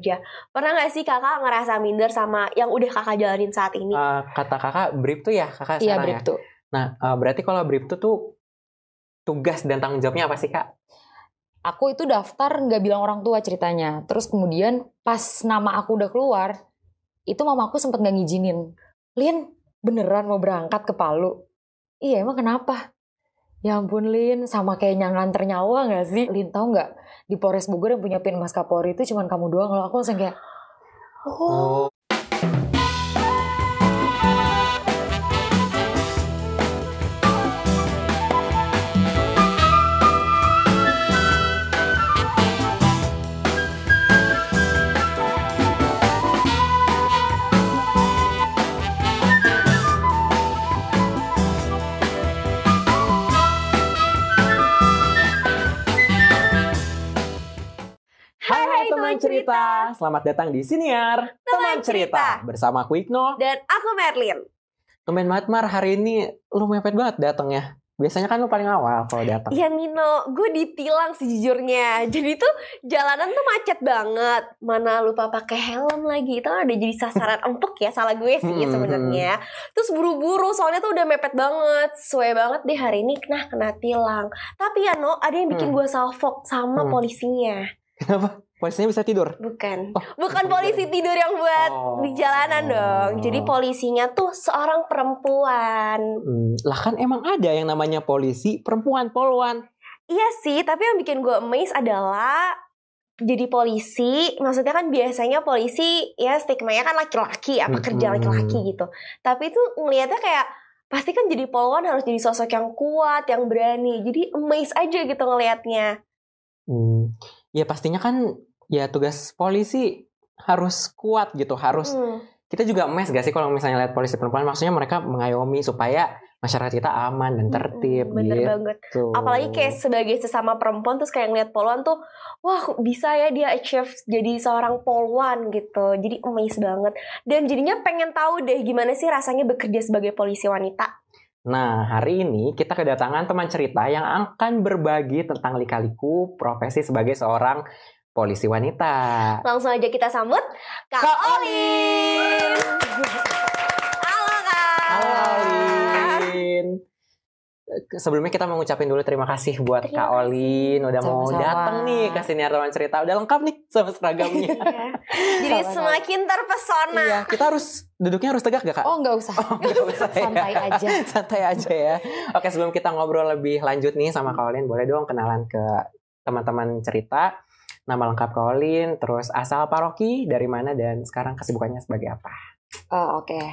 aja. Pernah gak sih kakak ngerasa minder sama yang udah kakak jalanin saat ini? Uh, kata kakak brief tuh ya kakak Iya brief ya? tuh. Nah uh, berarti kalau brief tuh tuh tugas dan tanggung jawabnya apa sih kak? Aku itu daftar nggak bilang orang tua ceritanya. Terus kemudian pas nama aku udah keluar, itu mamaku sempet gak ngijinin Lin, beneran mau berangkat ke Palu? Iya emang kenapa? Ya ampun Lin, sama kayak nyangan ternyawa gak sih? Lin tau gak, di Polres Bogor yang punya pin Mas Kapolri itu cuman kamu doang. Kalau aku langsung kayak, oh, oh cerita. Selamat datang di Siniar Teman, Teman cerita. cerita bersama aku Ikno dan aku Merlin. Temen Mar hari ini lu mepet banget datangnya. Biasanya kan lu paling awal kalau datang. Iya Mino, gue ditilang jujurnya. Jadi tuh jalanan tuh macet banget. Mana lupa pakai helm lagi. Itu ada jadi sasaran empuk ya salah gue sih hmm. sebenarnya. Terus buru-buru soalnya tuh udah mepet banget. Sesuai banget deh hari ini kena kena tilang. Tapi ya No, ada yang bikin hmm. gue salfok sama hmm. polisinya. Kenapa? Polisinya bisa tidur? Bukan. Oh, Bukan polisi tidur yang buat oh. di jalanan dong. Jadi polisinya tuh seorang perempuan. Hmm, lah kan emang ada yang namanya polisi perempuan poluan Iya sih, tapi yang bikin gue amazed adalah jadi polisi, maksudnya kan biasanya polisi ya stigma-nya kan laki-laki, apa ya, kerja hmm. laki-laki gitu. Tapi itu ngelihatnya kayak pasti kan jadi polwan harus jadi sosok yang kuat, yang berani. Jadi amazed aja gitu ngelihatnya. Hmm. Ya pastinya kan ya tugas polisi harus kuat gitu harus hmm. kita juga mes gak sih kalau misalnya lihat polisi perempuan maksudnya mereka mengayomi supaya masyarakat kita aman dan hmm, tertib hmm, bener gitu. banget apalagi kayak sebagai sesama perempuan terus kayak ngeliat poluan tuh wah bisa ya dia achieve jadi seorang poluan gitu jadi amazed banget dan jadinya pengen tahu deh gimana sih rasanya bekerja sebagai polisi wanita Nah, hari ini kita kedatangan teman cerita yang akan berbagi tentang lika-liku profesi sebagai seorang polisi wanita. Langsung aja kita sambut Kak, Kak Olin. Halo Kak. Halo Olin. Sebelumnya kita mau dulu terima kasih buat terima Kak Olin udah sama mau datang nih ke sini teman cerita. Udah lengkap nih sama seragamnya. Iya. Jadi sama semakin terpesona. Iya, kita harus duduknya harus tegak gak Kak? Oh, nggak usah. Oh, gak usah ya. Santai aja. Santai aja ya. Oke, sebelum kita ngobrol lebih lanjut nih sama Kak Olin, boleh dong kenalan ke teman-teman cerita nama lengkap Kaolin, terus asal paroki dari mana dan sekarang kesibukannya sebagai apa. Uh, Oke, okay.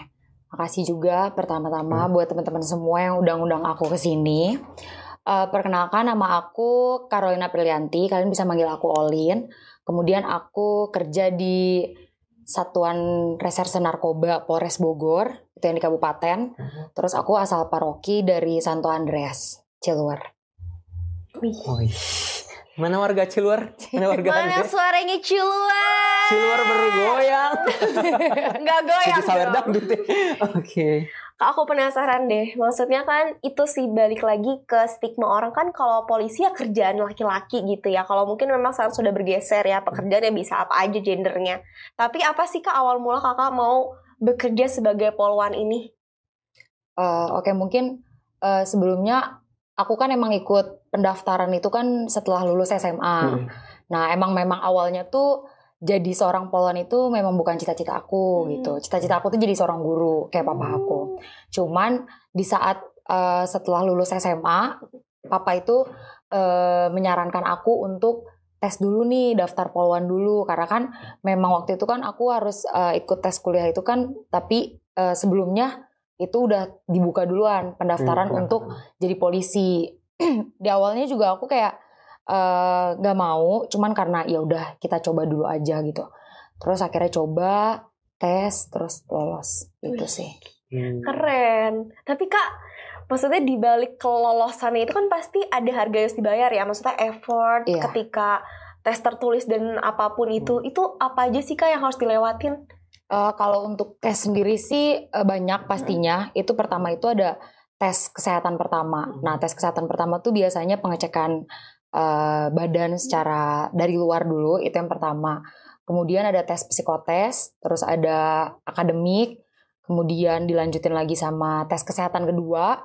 makasih juga pertama-tama hmm. buat teman-teman semua yang udah ngundang aku ke sini. Uh, perkenalkan nama aku Carolina Prilianti, kalian bisa manggil aku Olin. Kemudian aku kerja di Satuan Reserse Narkoba Polres Bogor, itu yang di kabupaten. Uh hmm. -huh. Terus aku asal paroki dari Santo Andreas, Ciluar. Wih. Mana warga Ciluar? Mana warga Mana Andre? suaranya Ciluar? Ciluar bergoyang. Enggak goyang. Jadi sawer dangdut. Ya? Oke. Okay. Aku penasaran deh. Maksudnya kan itu sih balik lagi ke stigma orang kan kalau polisi ya kerjaan laki-laki gitu ya. Kalau mungkin memang sekarang sudah bergeser ya pekerjaan yang bisa apa aja gendernya. Tapi apa sih kak awal mula kakak mau bekerja sebagai polwan ini? Uh, Oke okay, mungkin uh, sebelumnya aku kan emang ikut pendaftaran itu kan setelah lulus SMA. Hmm. Nah, emang memang awalnya tuh jadi seorang polwan itu memang bukan cita-cita aku hmm. gitu. Cita-cita aku tuh jadi seorang guru kayak papa hmm. aku. Cuman di saat uh, setelah lulus SMA, papa itu uh, menyarankan aku untuk tes dulu nih daftar polwan dulu karena kan memang waktu itu kan aku harus uh, ikut tes kuliah itu kan tapi uh, sebelumnya itu udah dibuka duluan pendaftaran hmm. untuk jadi polisi. di awalnya juga aku kayak uh, eh, gak mau, cuman karena ya udah kita coba dulu aja gitu. Terus akhirnya coba tes, terus lolos gitu sih. Hmm. Keren. Tapi kak, maksudnya di balik kelolosannya itu kan pasti ada harga yang dibayar ya. Maksudnya effort yeah. ketika tes tertulis dan apapun itu, hmm. itu apa aja sih kak yang harus dilewatin? Uh, kalau untuk tes sendiri sih uh, banyak hmm. pastinya. Hmm. Itu pertama itu ada tes kesehatan pertama. Hmm. Nah, tes kesehatan pertama tuh biasanya pengecekan uh, badan secara dari luar dulu, itu yang pertama. Kemudian ada tes psikotes, terus ada akademik, kemudian dilanjutin lagi sama tes kesehatan kedua,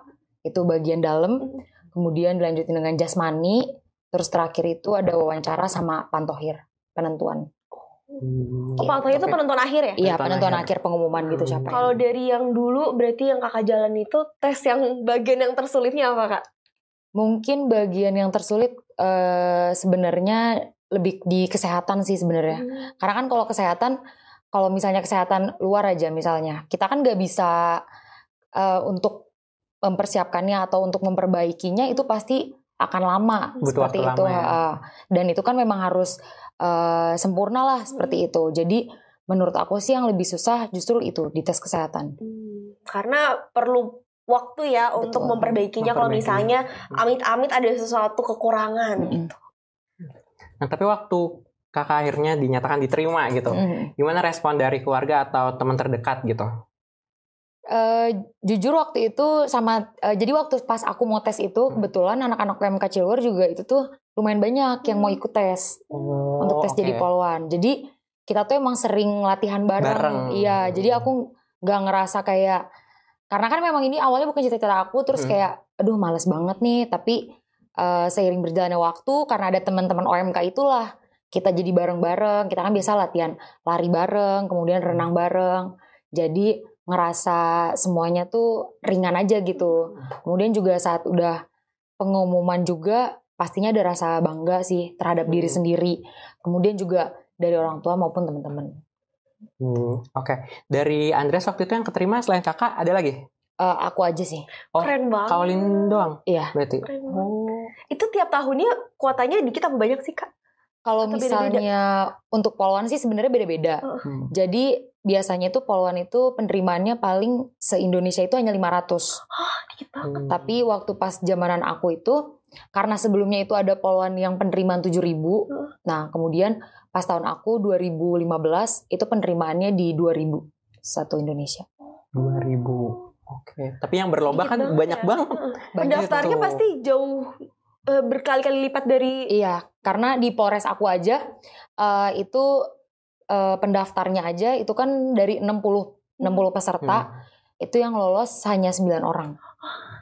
itu bagian dalam. Hmm. Kemudian dilanjutin dengan jasmani, terus terakhir itu ada wawancara sama pantohir penentuan. Hmm, oh, itu penonton akhir ya? Iya, penonton akhir. akhir pengumuman gitu siapa. Kalau dari yang dulu berarti yang Kakak jalan itu tes yang bagian yang tersulitnya apa, Kak? Mungkin bagian yang tersulit uh, sebenarnya lebih di kesehatan sih sebenarnya. Hmm. Karena kan kalau kesehatan kalau misalnya kesehatan luar aja misalnya, kita kan nggak bisa uh, untuk mempersiapkannya atau untuk memperbaikinya itu hmm. pasti akan lama Butuh seperti itu lama ya. dan itu kan memang harus Eh, sempurna lah seperti hmm. itu. Jadi menurut aku sih yang lebih susah justru itu di tes kesehatan. Hmm, karena perlu waktu ya Betul. untuk memperbaikinya, kalau misalnya hmm. amit-amit ada sesuatu kekurangan. -hmm. Nah tapi waktu kakak akhirnya dinyatakan diterima gitu, -hmm. gimana respon dari keluarga atau teman terdekat gitu? Uh, jujur waktu itu sama uh, jadi waktu pas aku mau tes itu hmm. kebetulan anak-anak UMK cilur juga itu tuh lumayan banyak yang mau hmm. ikut tes oh, untuk tes okay. jadi poluan. Jadi kita tuh emang sering latihan bareng. Iya, Iya, jadi aku gak ngerasa kayak karena kan memang ini awalnya bukan cita-cita aku terus hmm. kayak aduh males banget nih tapi uh, seiring berjalannya waktu karena ada teman-teman OMK itulah kita jadi bareng-bareng kita kan biasa latihan lari bareng kemudian hmm. renang bareng jadi ngerasa semuanya tuh ringan aja gitu hmm. kemudian juga saat udah pengumuman juga pastinya ada rasa bangga sih terhadap hmm. diri sendiri. Kemudian juga dari orang tua maupun teman-teman. Hmm, Oke, okay. dari Andreas waktu itu yang keterima selain kakak ada lagi? Uh, aku aja sih. Oh, Keren banget. Kaolin doang. Iya. Berarti. Oh. Itu tiap tahunnya kuotanya dikit apa banyak sih kak? Kalau misalnya beda -beda? untuk poluan sih sebenarnya beda-beda. Hmm. Jadi biasanya itu poluan itu penerimaannya paling se Indonesia itu hanya 500. Oh, dikit banget. Hmm. Tapi waktu pas zamanan aku itu karena sebelumnya itu ada poluan yang penerimaan tujuh ribu. Hmm. Nah, kemudian pas tahun aku 2015 itu penerimaannya di ribu satu Indonesia. ribu, Oke, okay. tapi yang berlomba kan banget banyak ya. banget. Pendaftarnya pasti jauh eh, berkali-kali lipat dari Iya, karena di Polres aku aja uh, itu uh, pendaftarnya aja itu kan dari 60 60 peserta hmm. itu yang lolos hanya 9 orang. Ah,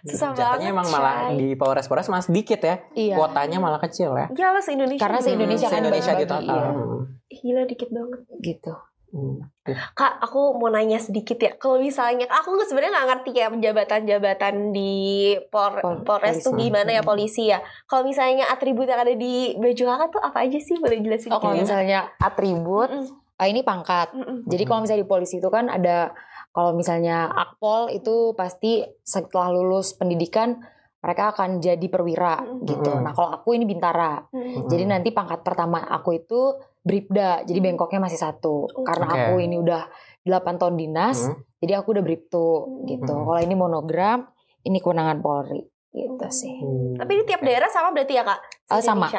Iya, susah Jatuhnya banget emang malah coy. di Polres-Polres malah sedikit ya iya. kuotanya malah kecil ya iya lah se Indonesia karena se Indonesia hmm, kan Indonesia di gitu, total iya. Ah. gila dikit banget gitu Hmm. Gitu. Kak, aku mau nanya sedikit ya. Kalau misalnya, aku sebenarnya nggak ngerti ya jabatan-jabatan di por, Pol Polres itu gimana ya hmm. polisi ya. Kalau misalnya atribut yang ada di baju kakak tuh apa aja sih? Boleh jelasin? Oh, kalau misalnya atribut, mm -mm. Ah, ini pangkat. Mm -mm. Jadi kalau misalnya di polisi itu kan ada kalau misalnya akpol itu pasti setelah lulus pendidikan mereka akan jadi perwira mm gitu. Nah, kalau aku ini bintara. mm Jadi nanti pangkat pertama aku itu bribda. Jadi bengkoknya masih satu. mm Karena aku ini udah 8 tahun dinas, mm jadi aku udah bribtu gitu. Mm-hmm. Kalau ini monogram, ini kewenangan Polri gitu oh. sih. Hmm. Tapi di tiap daerah sama berarti ya, Kak? Uh, sama.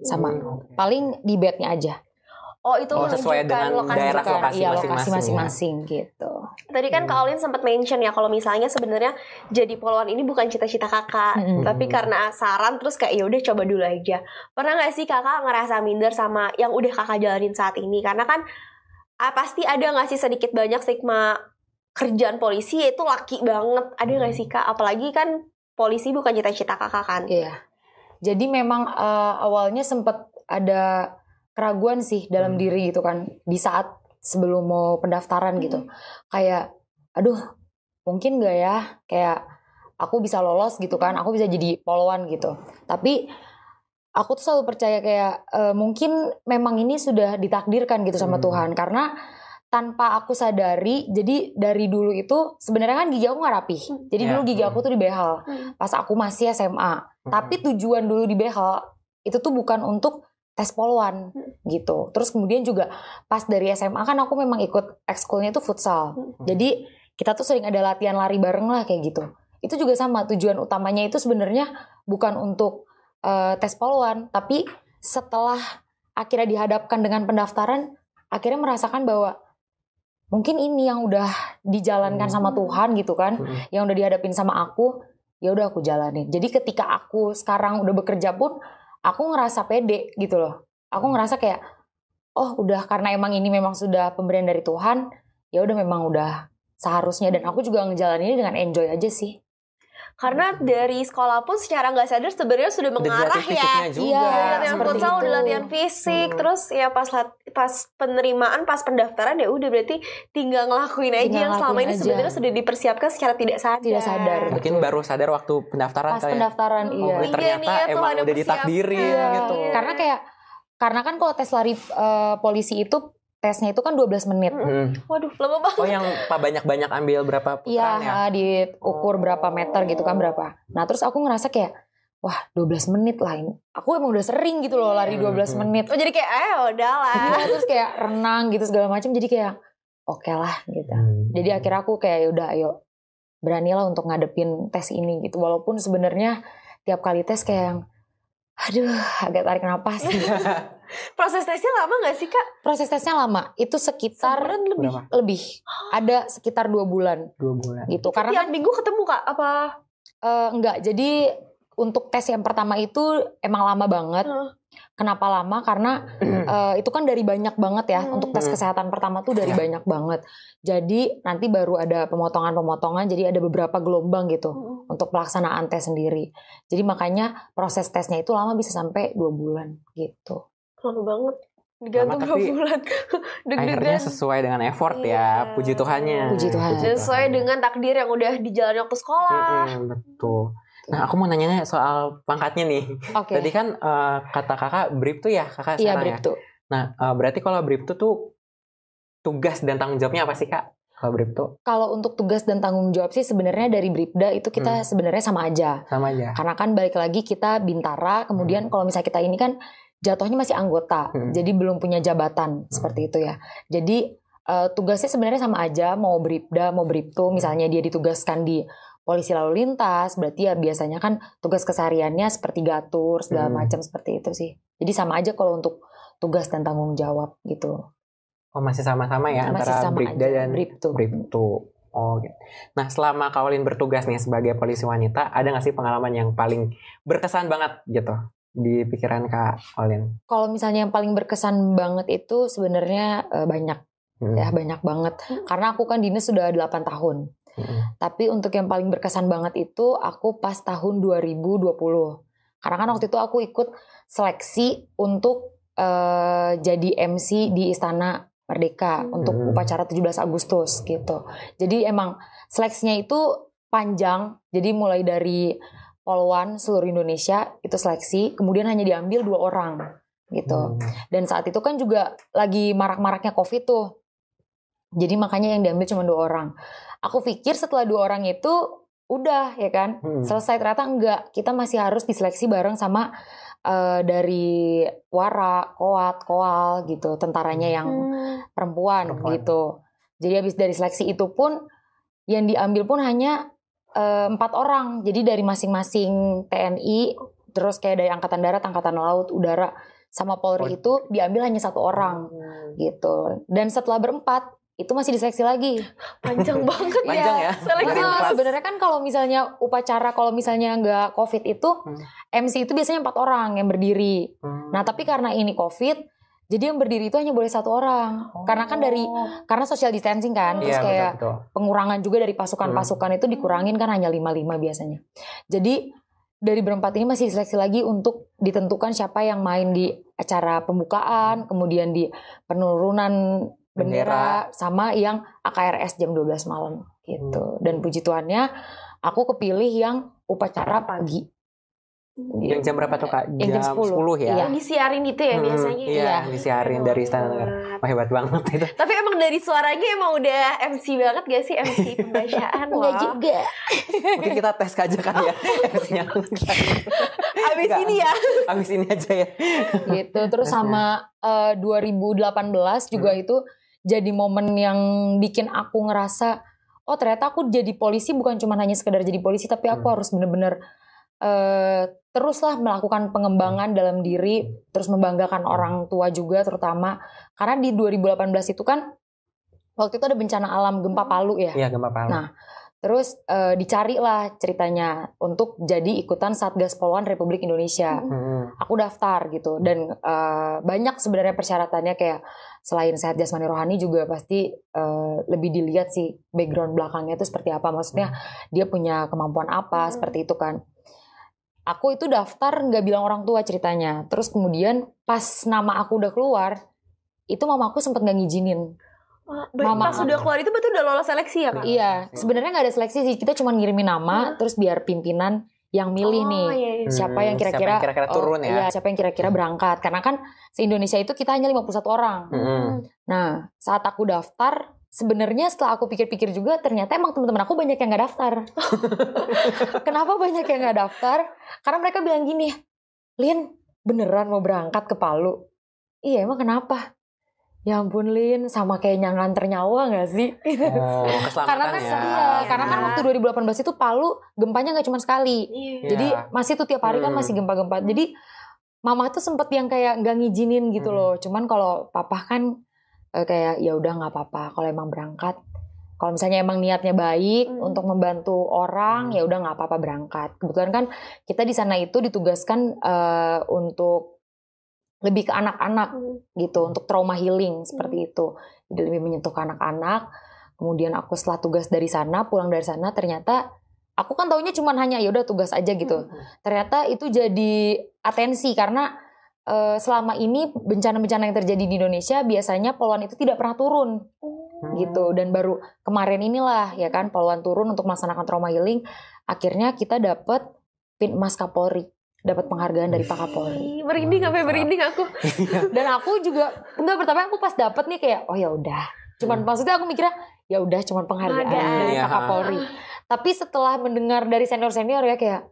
Sama. Hmm, Paling di bednya aja. Oh itu oh, sesuai dengan lokasi daerah kan? lokasi iya, masing-masing ya, ya. gitu. Tadi kan hmm. Kak sempat mention ya kalau misalnya sebenarnya jadi poluan ini bukan cita-cita kakak, hmm. tapi karena saran terus kayak ya udah coba dulu aja. Pernah nggak sih kakak ngerasa minder sama yang udah kakak jalanin saat ini? Karena kan ah, pasti ada nggak sih sedikit banyak stigma kerjaan polisi ya itu laki banget. Ada nggak hmm. sih kak? Apalagi kan polisi bukan cita-cita kakak kan? Iya. Jadi memang uh, awalnya sempat ada keraguan sih dalam hmm. diri gitu kan di saat sebelum mau pendaftaran gitu. hmm. gitu kayak aduh mungkin gak ya kayak aku bisa lolos gitu kan aku bisa jadi poluan gitu tapi aku tuh selalu percaya kayak e, mungkin memang ini sudah ditakdirkan gitu sama hmm. Tuhan karena tanpa aku sadari jadi dari dulu itu sebenarnya kan gigi aku nggak rapi hmm. jadi yeah. dulu gigi aku tuh di behal hmm. pas aku masih SMA tapi hmm. tujuan dulu di behal itu tuh bukan untuk tes poluan hmm. gitu. Terus kemudian juga pas dari SMA kan aku memang ikut ekskulnya itu futsal. Hmm. hmm. Jadi kita tuh sering ada latihan lari bareng lah kayak gitu. Itu juga sama tujuan utamanya itu sebenarnya bukan untuk uh, tes poluan, tapi setelah akhirnya dihadapkan dengan pendaftaran, akhirnya merasakan bahwa mungkin ini yang udah dijalankan hmm. sama Tuhan gitu kan, hmm. yang udah dihadapin sama aku, ya udah aku jalanin. Jadi ketika aku sekarang udah bekerja pun aku ngerasa pede gitu loh. Aku hmm. ngerasa kayak oh udah karena emang ini memang sudah pemberian dari Tuhan, ya udah memang udah seharusnya dan aku juga ini dengan enjoy aja sih karena dari sekolah pun secara nggak sadar sebenarnya sudah mengarah ya iya, iya latihan futsal udah latihan fisik hmm. terus ya pas pas penerimaan pas pendaftaran ya udah berarti tinggal ngelakuin aja tinggal yang selama ini sebenarnya sudah dipersiapkan secara tidak sadar tidak sadar mungkin betul. baru sadar waktu pendaftaran pas kayak, pendaftaran oh, iya ternyata iya, emang udah ditakdirin iya. gitu karena kayak karena kan kalau tes lari uh, polisi itu tesnya itu kan 12 menit. Hmm. Waduh, lama banget. Oh, yang pak banyak-banyak ambil berapa putaran iya, ya? Iya, diukur berapa meter gitu kan berapa. Nah, terus aku ngerasa kayak wah 12 menit lah ini. Aku emang udah sering gitu loh lari 12 mm-hmm. menit. Oh, jadi kayak eh udahlah. Nah, iya, terus kayak renang gitu segala macam jadi kayak oke okay lah gitu. Hmm. Jadi akhirnya aku kayak ya udah ayo beranilah untuk ngadepin tes ini gitu. Walaupun sebenarnya tiap kali tes kayak Aduh, agak tarik nafas. Proses tesnya lama gak sih kak? Proses tesnya lama, itu sekitar Sebulan lebih. Berapa? lebih. Ada sekitar dua bulan. Dua bulan. Gitu, karena tiap kan minggu ketemu kak apa? Uh, eh, enggak, jadi untuk tes yang pertama itu emang lama banget. Uh. Kenapa lama? Karena uh, itu kan dari banyak banget ya. Uh. Untuk tes hmm. kesehatan pertama tuh dari iya. banyak banget. Jadi nanti baru ada pemotongan-pemotongan. Jadi ada beberapa gelombang gitu uh. untuk pelaksanaan tes sendiri. Jadi makanya proses tesnya itu lama bisa sampai dua bulan gitu. Lama banget. Digantung dua bulan. Akhirnya sesuai dengan effort yeah. ya, iya. puji Tuhannya. Puji Tuhan. Puji Tuhan. Sesuai dengan takdir yang udah dijalani waktu sekolah. Mm betul. Nah, aku mau nanya soal pangkatnya nih. Okay. Tadi kan uh, kata kakak brief tuh ya kakak ya. Iya, brief ya? tuh. Nah, uh, berarti kalau brief tuh tuh tugas dan tanggung jawabnya apa sih kak? Kalau Kalau untuk tugas dan tanggung jawab sih sebenarnya dari bripda itu kita hmm. sebenarnya sama aja. Sama aja. Karena kan balik lagi kita bintara, kemudian hmm. kalau misalnya kita ini kan jatuhnya masih anggota, hmm. jadi belum punya jabatan hmm. seperti itu ya. Jadi uh, tugasnya sebenarnya sama aja mau bripda mau bripto misalnya dia ditugaskan di polisi lalu lintas berarti ya biasanya kan tugas kesehariannya seperti gatur segala hmm. macam seperti itu sih jadi sama aja kalau untuk tugas dan tanggung jawab gitu oh masih sama-sama ya masih antara sama bribda aja. dan bribtu bribtu oh gitu. nah selama kawalin bertugas nih sebagai polisi wanita ada nggak sih pengalaman yang paling berkesan banget gitu di pikiran Kak Olin? Kalau misalnya yang paling berkesan banget itu sebenarnya eh, banyak. Hmm. Ya, banyak banget. Hmm. Karena aku kan dinas sudah 8 tahun. Tapi untuk yang paling berkesan banget itu aku pas tahun 2020. Karena kan waktu itu aku ikut seleksi untuk uh, jadi MC di Istana Merdeka hmm. untuk upacara 17 Agustus gitu. Jadi emang seleksinya itu panjang. Jadi mulai dari poluan seluruh Indonesia itu seleksi, kemudian hanya diambil dua orang gitu. Hmm. Dan saat itu kan juga lagi marak-maraknya COVID tuh. Jadi makanya yang diambil cuma dua orang. Aku pikir setelah dua orang itu udah ya kan hmm. selesai ternyata enggak kita masih harus diseleksi bareng sama uh, dari wara koat koal gitu tentaranya yang hmm. perempuan, perempuan gitu jadi habis dari seleksi itu pun yang diambil pun hanya eh, empat uh, orang jadi dari masing-masing TNI terus kayak dari angkatan darat angkatan laut udara sama Polri oh. itu diambil hanya satu orang hmm. gitu dan setelah berempat itu masih diseleksi lagi. Panjang banget ya. Panjang ya. Seleksi nah, sebenarnya kan kalau misalnya upacara kalau misalnya nggak covid itu hmm. MC itu biasanya empat orang yang berdiri. Hmm. Nah tapi karena ini covid jadi yang berdiri itu hanya boleh satu orang. Oh. Karena kan dari oh. karena social distancing kan, terus yeah, iya, kayak betul, betul. pengurangan juga dari pasukan-pasukan hmm. itu dikurangin kan hanya lima lima biasanya. Jadi dari berempat ini masih diseleksi lagi untuk ditentukan siapa yang main di acara pembukaan, kemudian di penurunan bendera, sama yang AKRS jam 12 malam gitu. Hmm. Dan puji tuannya aku kepilih yang upacara pagi. Yang jam berapa tuh kak? Jam, jam 10. 10 ya? Iya. Yang disiarin itu ya hmm, biasanya? Iya, ya. disiarin oh, dari istana negara. Wah hebat banget itu. Tapi emang dari suaranya emang udah MC banget gak sih? MC pembacaan? Enggak juga. Mungkin kita tes aja kan ya MC-nya. Abis ini ya? Abis ini aja ya. gitu, terus sama uh, eh, 2018 juga hmm. itu jadi momen yang bikin aku ngerasa oh ternyata aku jadi polisi bukan cuma hanya sekedar jadi polisi tapi aku hmm. harus bener-bener uh, teruslah melakukan pengembangan hmm. dalam diri terus membanggakan hmm. orang tua juga terutama karena di 2018 itu kan waktu itu ada bencana alam gempa hmm. Palu ya. Iya gempa Palu. Nah Terus eh, dicari lah ceritanya untuk jadi ikutan Satgas Poluan Republik Indonesia. Hmm. hmm. Aku daftar gitu dan e, banyak sebenarnya persyaratannya kayak selain sehat jasmani rohani juga pasti e, lebih dilihat sih background belakangnya itu seperti apa. Maksudnya hmm. dia punya kemampuan apa hmm. seperti itu kan. Aku itu daftar nggak bilang orang tua ceritanya. Terus kemudian pas nama aku udah keluar itu mamaku sempet nggak ngijinin. Mama pas sudah keluar itu betul udah lolos seleksi ya kak? Iya, sebenarnya nggak ada seleksi sih. Kita cuma ngirimin nama, hmm? terus biar pimpinan yang milih oh, nih iya, iya. siapa yang hmm, kira-kira kira oh, turun ya. Iya, siapa yang kira-kira hmm. berangkat. Karena kan se-Indonesia itu kita hanya 51 orang. Hmm. Nah, saat aku daftar, sebenarnya setelah aku pikir-pikir juga ternyata emang teman-teman aku banyak yang nggak daftar. Kenapa banyak yang nggak daftar? Karena mereka bilang gini, Lin beneran mau berangkat ke Palu. Iya emang kenapa? Ya ampun Lin, sama kayak nyangan ternyawa gak sih? Gitu. Oh, karena kan ya. iya, karena kan iya. waktu 2018 itu Palu gempanya gak cuma sekali. Iya. Jadi iya. masih tuh tiap hari kan hmm. masih gempa-gempa. Jadi mama tuh sempet yang kayak gak ngijinin gitu hmm. loh. Cuman kalau papa kan eh, kayak ya udah gak apa-apa kalau emang berangkat. Kalau misalnya emang niatnya baik hmm. untuk membantu orang, hmm. ya udah nggak apa-apa berangkat. Kebetulan kan kita di sana itu ditugaskan uh, untuk lebih ke anak-anak hmm. gitu untuk trauma healing seperti hmm. itu jadi lebih menyentuh ke anak-anak kemudian aku setelah tugas dari sana pulang dari sana ternyata aku kan taunya cuma hanya ya udah tugas aja gitu hmm. hmm. ternyata itu jadi atensi karena uh, selama ini bencana-bencana yang terjadi di Indonesia biasanya poluan itu tidak pernah turun hmm. gitu dan baru kemarin inilah ya kan poluan turun untuk melaksanakan trauma healing akhirnya kita dapat pin emas Kapolri dapat penghargaan dari Pak Kapolri. Merinding apa merinding aku. Dan aku juga enggak pertama aku pas dapat nih kayak oh ya udah. Cuman hmm. maksudnya aku mikirnya ya udah cuman penghargaan Ada. dari Pak Kapolri. Tapi setelah mendengar dari senior-senior ya kayak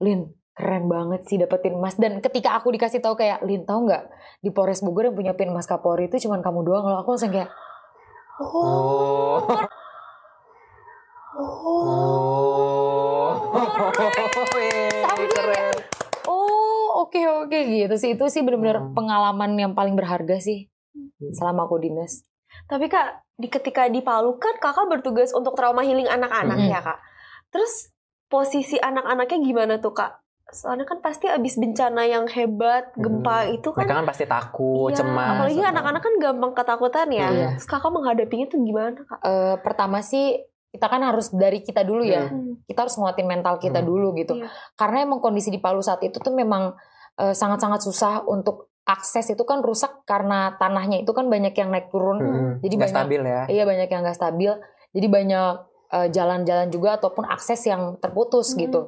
Lin keren banget sih dapetin emas dan ketika aku dikasih tahu kayak Lin tahu nggak di Polres Bogor yang punya pin emas Kapolri itu cuman kamu doang loh aku langsung kayak oh, oh. oh. oh oke oke gitu sih itu sih benar-benar hmm. pengalaman yang paling berharga sih hmm. selama aku dinas tapi kak di ketika di Palu kan kakak bertugas untuk trauma healing anak-anak hmm. ya kak terus posisi anak-anaknya gimana tuh kak soalnya kan pasti abis bencana yang hebat gempa hmm. itu kan mereka kan pasti takut iya, cemas apalagi anak-anak kan gampang ketakutan ya iya. terus kakak menghadapinya tuh gimana kak uh, pertama sih kita kan harus dari kita dulu ya. Hmm. Kita harus nguatin mental kita hmm. dulu gitu. Iya. Karena emang kondisi di Palu saat itu tuh memang Eh, sangat-sangat susah untuk akses itu kan rusak karena tanahnya itu kan banyak yang naik turun hmm, jadi gak banyak stabil ya iya banyak yang nggak stabil jadi banyak eh, jalan-jalan uh, juga ataupun akses yang terputus hmm. gitu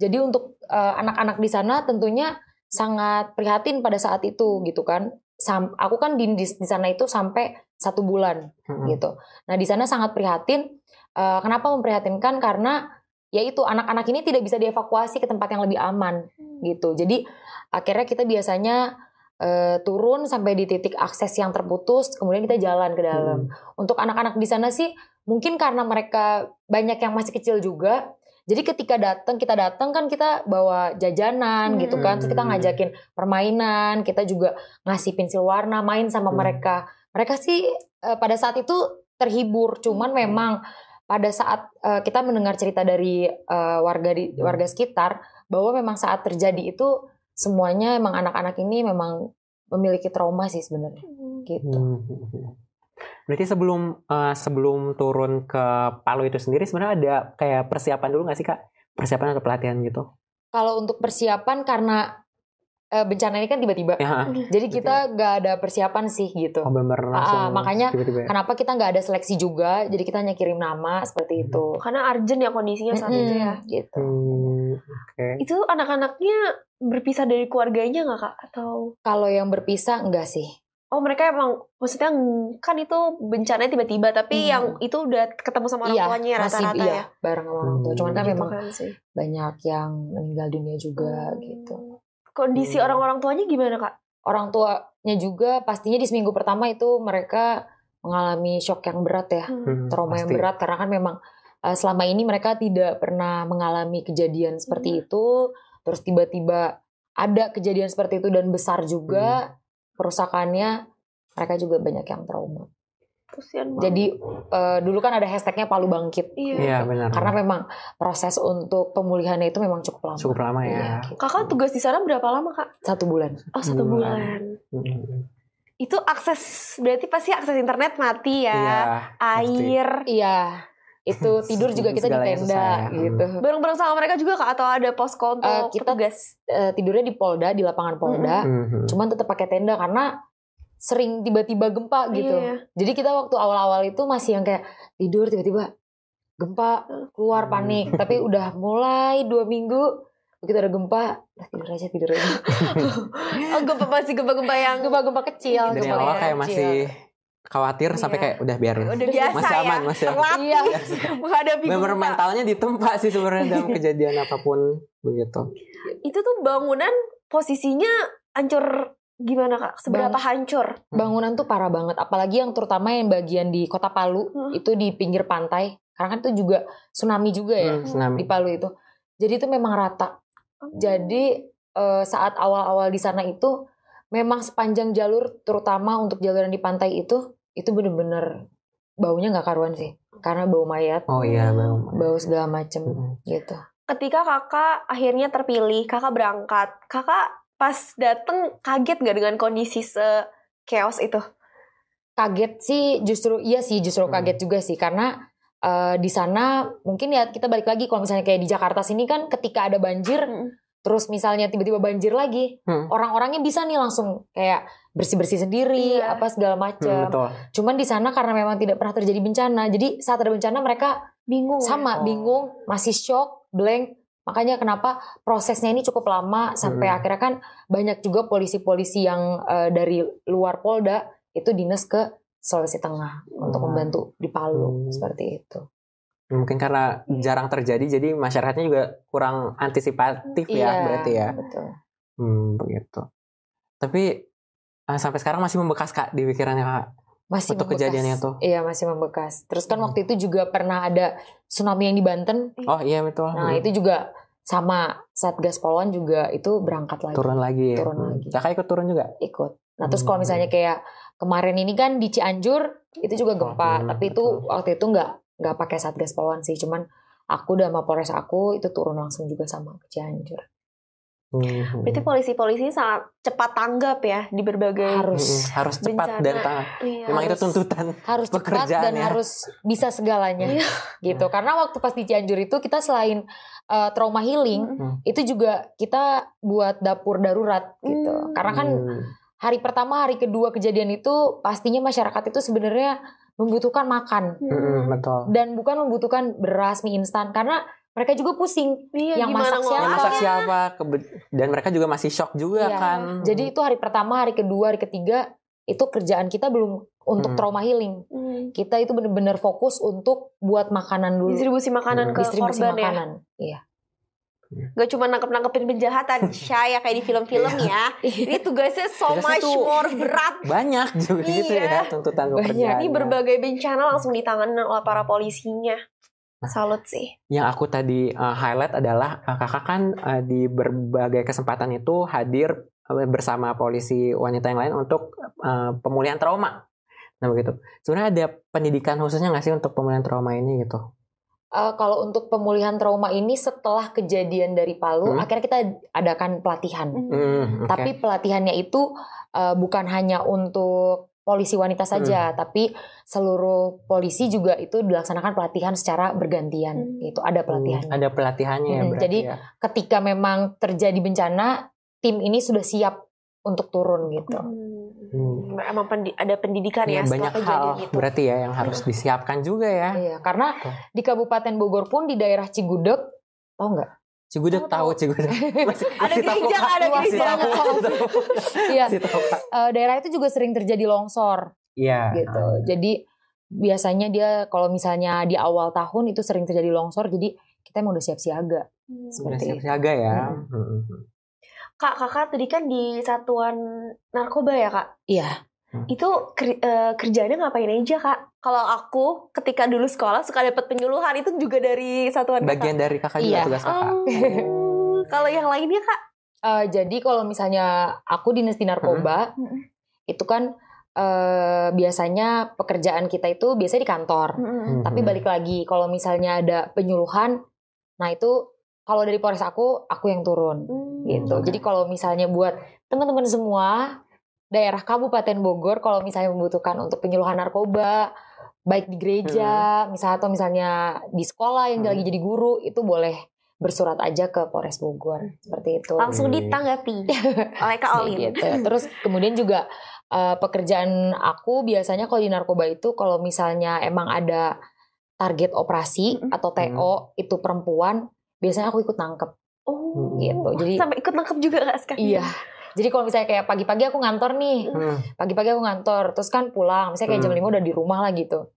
jadi untuk eh, anak-anak uh, di sana tentunya sangat prihatin pada saat itu gitu kan Sam, aku kan di di sana itu sampai satu bulan hmm. gitu nah di sana sangat prihatin uh, kenapa memprihatinkan karena yaitu anak-anak ini tidak bisa dievakuasi ke tempat yang lebih aman hmm. gitu jadi akhirnya kita biasanya uh, turun sampai di titik akses yang terputus kemudian kita jalan ke dalam hmm. untuk anak-anak di sana sih mungkin karena mereka banyak yang masih kecil juga jadi ketika datang kita datang kan kita bawa jajanan hmm. gitu kan, terus kita ngajakin permainan, kita juga ngasih pensil warna, main sama hmm. mereka. Mereka sih uh, pada saat itu terhibur, cuman hmm. memang pada saat uh, kita mendengar cerita dari uh, warga di warga sekitar bahwa memang saat terjadi itu semuanya emang anak-anak ini memang memiliki trauma sih sebenarnya hmm. gitu. Hmm, hmm, hmm. Berarti sebelum uh, sebelum turun ke Palu itu sendiri sebenarnya ada kayak persiapan dulu nggak sih kak? Persiapan atau pelatihan gitu? Kalau untuk persiapan karena uh, bencana ini kan tiba-tiba, ya, jadi kita nggak ada persiapan sih gitu. Oh, bener, ah, langsung uh, makanya tiba-tiba ya. kenapa kita nggak ada seleksi juga? Jadi kita hanya kirim nama seperti itu. Karena urgent ya kondisinya saat -hmm. itu ya. Gitu. Hmm. Okay. Itu anak-anaknya berpisah dari keluarganya nggak kak? Atau kalau yang berpisah enggak sih? Oh mereka emang maksudnya kan itu bencananya tiba-tiba tapi hmm. yang itu udah ketemu sama orang iya, tuanya ya rata-rata iya, ya bareng sama orang tua. Cuman kan gitu memang kan banyak yang meninggal dunia juga hmm. gitu. Kondisi orang hmm. orang-orang tuanya gimana kak? Orang tuanya juga pastinya di seminggu pertama itu mereka mengalami shock yang berat ya, hmm, hmm trauma pasti. yang berat karena kan memang Eh, selama ini mereka tidak pernah mengalami kejadian seperti hmm. itu terus tiba-tiba ada kejadian seperti itu dan besar juga hmm. Iya. kerusakannya mereka juga banyak yang trauma Jadi uh, dulu kan ada hashtagnya Palu Bangkit. Iya ya, benar. Karena memang proses untuk pemulihannya itu memang cukup lama. Cukup lama ya. ya gitu. Kakak tugas di sana berapa lama kak? Satu bulan. Oh satu bulan. bulan. Hmm. Itu akses berarti pasti akses internet mati ya, ya air. Iya itu tidur juga kita di tenda ya. gitu hmm. bareng-bareng sama mereka juga kak atau ada pos untuk uh, eh, kita guys uh, eh, tidurnya di Polda di lapangan Polda mm -hmm. cuman tetap pakai tenda karena sering tiba-tiba gempa gitu yeah. jadi kita waktu awal-awal itu masih yang kayak tidur tiba-tiba gempa keluar hmm. panik hmm. tapi udah mulai dua minggu kita ada gempa udah tidur aja tidur aja oh, gempa masih gempa-gempa yang gempa-gempa kecil gempa kayak kecil khawatir iya. sampai kayak udah biarin udah biasa masih ya. aman masih aman iya. iya. menghadapi member mentalnya ditempa sih sebenarnya dalam kejadian apapun begitu itu tuh bangunan posisinya hancur gimana kak seberapa Bang, hancur bangunan tuh parah banget apalagi yang terutama yang bagian di kota Palu hmm. itu di pinggir pantai karena kan itu juga tsunami juga ya hmm, tsunami. di Palu itu jadi itu memang rata oh. jadi uh, saat awal-awal di sana itu memang sepanjang jalur terutama untuk yang di pantai itu itu bener-bener baunya nggak karuan sih karena bau mayat oh iya bau bau segala macem hmm. gitu ketika kakak akhirnya terpilih kakak berangkat kakak pas dateng kaget nggak dengan kondisi se chaos itu kaget sih justru iya sih justru hmm. kaget hmm. juga sih karena uh, di sana mungkin ya kita balik lagi kalau misalnya kayak di Jakarta sini kan ketika ada banjir hmm. terus misalnya tiba-tiba banjir lagi hmm. orang-orangnya bisa nih langsung kayak bersih-bersih sendiri iya. apa segala hmm, macam. Hmm, Cuman di sana karena memang tidak pernah terjadi bencana. Jadi saat ada bencana mereka bingung. Sama, oh. bingung, masih shock, blank. Makanya kenapa prosesnya ini cukup lama sampai hmm. akhirnya kan banyak juga polisi-polisi yang uh, dari luar Polda itu dinas ke Sulawesi Tengah hmm. untuk membantu di Palu hmm. seperti itu. Mungkin karena jarang terjadi jadi masyarakatnya juga kurang antisipatif ya iya, berarti ya. Betul. Hmm, begitu. Tapi uh, sampai sekarang masih membekas kak di pikirannya kak masih untuk membekas. kejadiannya tuh iya masih membekas terus kan hmm. waktu itu juga pernah ada tsunami yang di Banten oh iya betul nah hmm. itu juga sama satgas polwan juga itu berangkat lagi turun lagi ya? turun hmm. lagi kakak ikut turun juga ikut nah terus hmm. kalau misalnya kayak kemarin ini kan di Cianjur itu juga oh, gempa hmm, tapi itu betul. waktu itu nggak nggak pakai satgas polwan sih cuman aku udah sama polres aku itu turun langsung juga sama ke Cianjur Hmm. Berarti mhm. polisi-polisi sangat cepat tanggap ya di berbagai harus bencana. Mhm. harus cepat dan tanggap. Iya, Memang harus, itu tuntutan harus cepat dan ya. harus bisa segalanya iya. gitu. Mhm. Karena waktu pas di Cianjur itu kita selain uh, trauma healing hmm. itu juga kita buat dapur darurat gitu. Hmm. Karena kan hmm. hari pertama hari kedua kejadian itu pastinya masyarakat itu sebenarnya membutuhkan makan. Hmm, betul. Dan bukan membutuhkan beras mie instan karena mereka juga pusing iya, yang masak siapa yang masak siapa dan mereka juga masih shock juga iya. kan hmm. jadi itu hari pertama hari kedua hari ketiga itu kerjaan kita belum untuk hmm. trauma healing hmm. kita itu benar-benar fokus untuk buat makanan dulu distribusi makanan hmm. ke distribusi korban ya? makanan ya? iya Gak cuma nangkep-nangkepin penjahatan Saya ya, kayak di film-film iya. ya iya. Ini tugasnya so much more berat Banyak juga gitu iya. gitu ya tuntutan Ini ya. berbagai bencana langsung ditangani oleh para polisinya Nah, Salut sih. Yang aku tadi uh, highlight adalah uh, kakak kan uh, di berbagai kesempatan itu hadir uh, bersama polisi wanita yang lain untuk uh, pemulihan trauma. Nah begitu. Sebenarnya ada pendidikan khususnya nggak sih untuk pemulihan trauma ini gitu? Uh, kalau untuk pemulihan trauma ini setelah kejadian dari Palu, hmm? akhirnya kita adakan pelatihan. Hmm, okay. Tapi pelatihannya itu uh, bukan hanya untuk polisi wanita saja, hmm. tapi seluruh polisi juga itu dilaksanakan pelatihan secara bergantian. Hmm. Itu ada pelatihan. Hmm. Ada pelatihannya. Ya hmm. Ya, Jadi ya. ketika memang terjadi bencana, tim ini sudah siap untuk turun gitu. Hmm. Emang hmm. pendi ada pendidikan iya, ya, ya banyak hal gitu. berarti ya yang harus hmm. disiapkan juga ya. Iya, karena Tuh. di Kabupaten Bogor pun di daerah Cigudeg, tau nggak? Cigudak tahu Cigudak. ada di gereja ada gereja. Iya. Eh, daerah itu juga sering terjadi longsor. Iya. Gitu. Uh. Jadi biasanya dia kalau misalnya di awal tahun itu sering terjadi longsor jadi kita emang udah siap siaga. Hmm. Seperti siap siaga ya. Hmm. Hmm, hmm, hmm. Kak, kakak tadi kan di satuan narkoba ya kak? Iya. Hmm. itu eh, kerjanya ngapain aja kak? Kalau aku ketika dulu sekolah suka dapat penyuluhan itu juga dari satuan Bagian dari kakak juga iya. tugas kakak. Um, kalau yang lainnya kak? Uh, jadi kalau misalnya aku dinas di narkoba, -huh. Hmm. Hmm. itu kan uh, biasanya pekerjaan kita itu biasanya di kantor. Hmm. Tapi balik lagi kalau misalnya ada penyuluhan, nah itu kalau dari Polres aku, aku yang turun hmm. gitu. Jadi kalau misalnya buat teman-teman semua daerah Kabupaten Bogor kalau misalnya membutuhkan untuk penyuluhan narkoba baik di gereja hmm. misalnya atau misalnya di sekolah yang hmm. lagi jadi guru itu boleh bersurat aja ke Polres Bogor hmm. seperti itu langsung hmm. ditanggapi oleh Kak Olin ya, gitu. terus kemudian juga uh, pekerjaan aku biasanya kalau di narkoba itu kalau misalnya emang ada target operasi hmm. atau TO hmm. itu perempuan biasanya aku ikut nangkep oh gitu jadi sampai ikut nangkep juga gak sekarang iya jadi kalau misalnya kayak pagi-pagi aku ngantor nih, hmm. pagi-pagi aku ngantor, terus kan pulang, misalnya kayak jam 5 hmm. udah di rumah lah gitu.